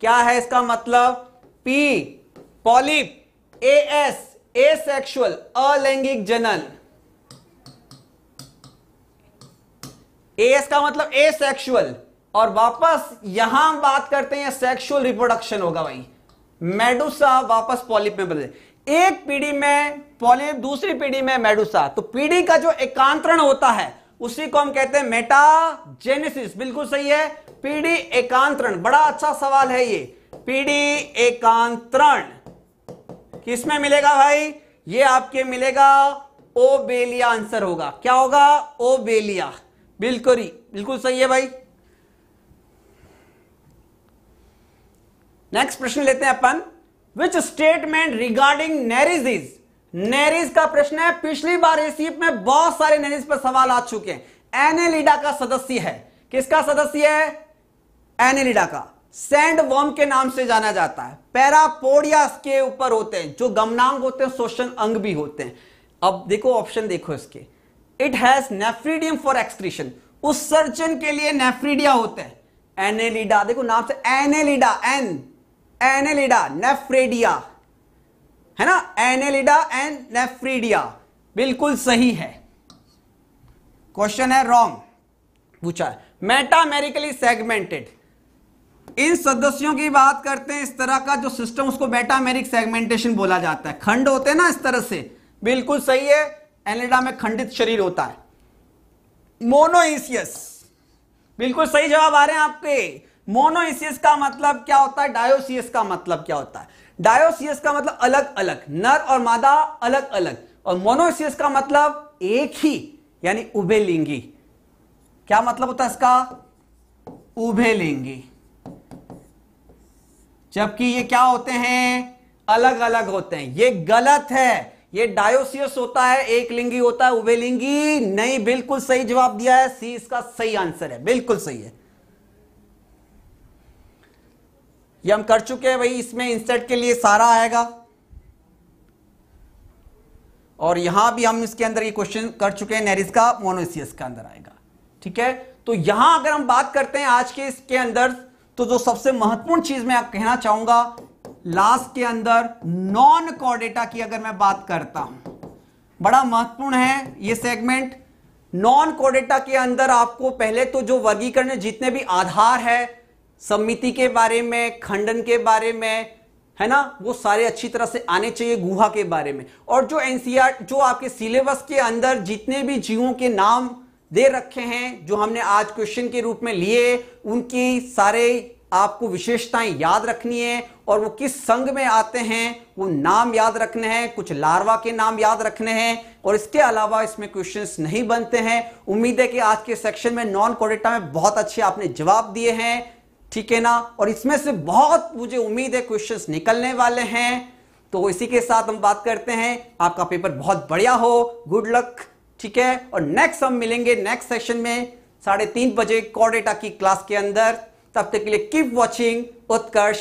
क्या है इसका मतलब P polyp A S asexual अलैंगिक जनन एस का मतलब ए सेक्शुअल और वापस यहां हम बात करते हैं सेक्सुअल रिप्रोडक्शन होगा भाई मेडुसा वापस पॉलिप में बदले एक पीढ़ी में पॉलिप दूसरी पीढ़ी में मेडुसा तो पीढ़ी का जो एकांतरण होता है उसी को हम कहते हैं मेटाजेनेसिस बिल्कुल सही है पीढ़ी एकांतरण बड़ा अच्छा सवाल है ये पीढ़ी एकांतरण किसमें मिलेगा भाई ये आपके मिलेगा ओबेलिया आंसर होगा क्या होगा ओबेलिया बिल्कुल बिल्कुल सही है भाई नेक्स्ट प्रश्न लेते हैं अपन which statement regarding is Nereis का प्रश्न है पिछली बार एसीएफ में बहुत सारे नेरिज पर सवाल आ चुके हैं एनेलिडा का सदस्य है किसका सदस्य है एनेलिडा का सैंड वॉम के नाम से जाना जाता है पैरापोडिया के ऊपर होते हैं जो गमनांग होते हैं शोषण अंग भी होते हैं अब देखो ऑप्शन देखो इसके it has nephridium for excretion उस सर्जन के लिए नेफ्रीडिया होते हैं एनेलिडा देखो नाम से एनेलिडा एन एनेलिडा नेफ्रेडिया है ना एनेलिडा एंड नेफ्रीडिया बिल्कुल सही है क्वेश्चन है रॉन्ग पूछा मेटामेरिकली सेगमेंटेड इन सदस्यों की बात करते हैं इस तरह का जो सिस्टम उसको मेटामेरिक सेगमेंटेशन बोला जाता है खंड होते हैं ना इस तरह से बिल्कुल सही है एनेलिडा में खंडित शरीर होता है मोनोइसियस बिल्कुल सही जवाब आ रहे हैं आपके मोनोइसिस का मतलब क्या होता है डायोसियस का मतलब क्या होता है डायोसियस का मतलब अलग अलग नर और मादा अलग अलग और मोनोसियस का मतलब एक ही यानी उभेलिंगी क्या मतलब होता है इसका उभेलिंगी जबकि ये क्या होते हैं अलग अलग होते हैं ये गलत है ये डायोसियस होता है एक लिंगी होता है उभेलिंगी नहीं बिल्कुल सही जवाब दिया है सी इसका सही आंसर है बिल्कुल सही है ये हम कर चुके हैं भाई इसमें इंसेट के लिए सारा आएगा और यहां भी हम इसके अंदर ये क्वेश्चन कर चुके हैं नेरिस का मोनोसियस का अंदर आएगा ठीक है तो यहां अगर हम बात करते हैं आज के इसके अंदर तो जो सबसे महत्वपूर्ण चीज मैं आप कहना चाहूंगा लास्ट के अंदर नॉन कॉडेटा की अगर मैं बात करता हूं बड़ा महत्वपूर्ण है ये सेगमेंट नॉन कॉर्डेटा के अंदर आपको पहले तो जो वर्गीकरण जितने भी आधार है समिति के बारे में खंडन के बारे में है ना वो सारे अच्छी तरह से आने चाहिए गुहा के बारे में और जो एनसीआर जो आपके सिलेबस के अंदर जितने भी जीवों के नाम दे रखे हैं जो हमने आज क्वेश्चन के रूप में लिए उनकी सारे आपको विशेषताएं याद रखनी है और वो किस संघ में आते हैं वो नाम याद रखने हैं कुछ लार्वा के नाम याद रखने हैं और इसके अलावा इसमें क्वेश्चंस नहीं बनते हैं उम्मीद है कि आज के सेक्शन में नॉन कोडेटा में बहुत अच्छे आपने जवाब दिए हैं ठीक है ना और इसमें से बहुत मुझे उम्मीद है क्वेश्चंस निकलने वाले हैं तो इसी के साथ हम बात करते हैं आपका पेपर बहुत बढ़िया हो गुड लक ठीक है और नेक्स्ट हम मिलेंगे नेक्स्ट सेशन में साढ़े तीन बजे कॉडेटा की क्लास के अंदर तब तक के लिए कीप वॉचिंग उत्कर्ष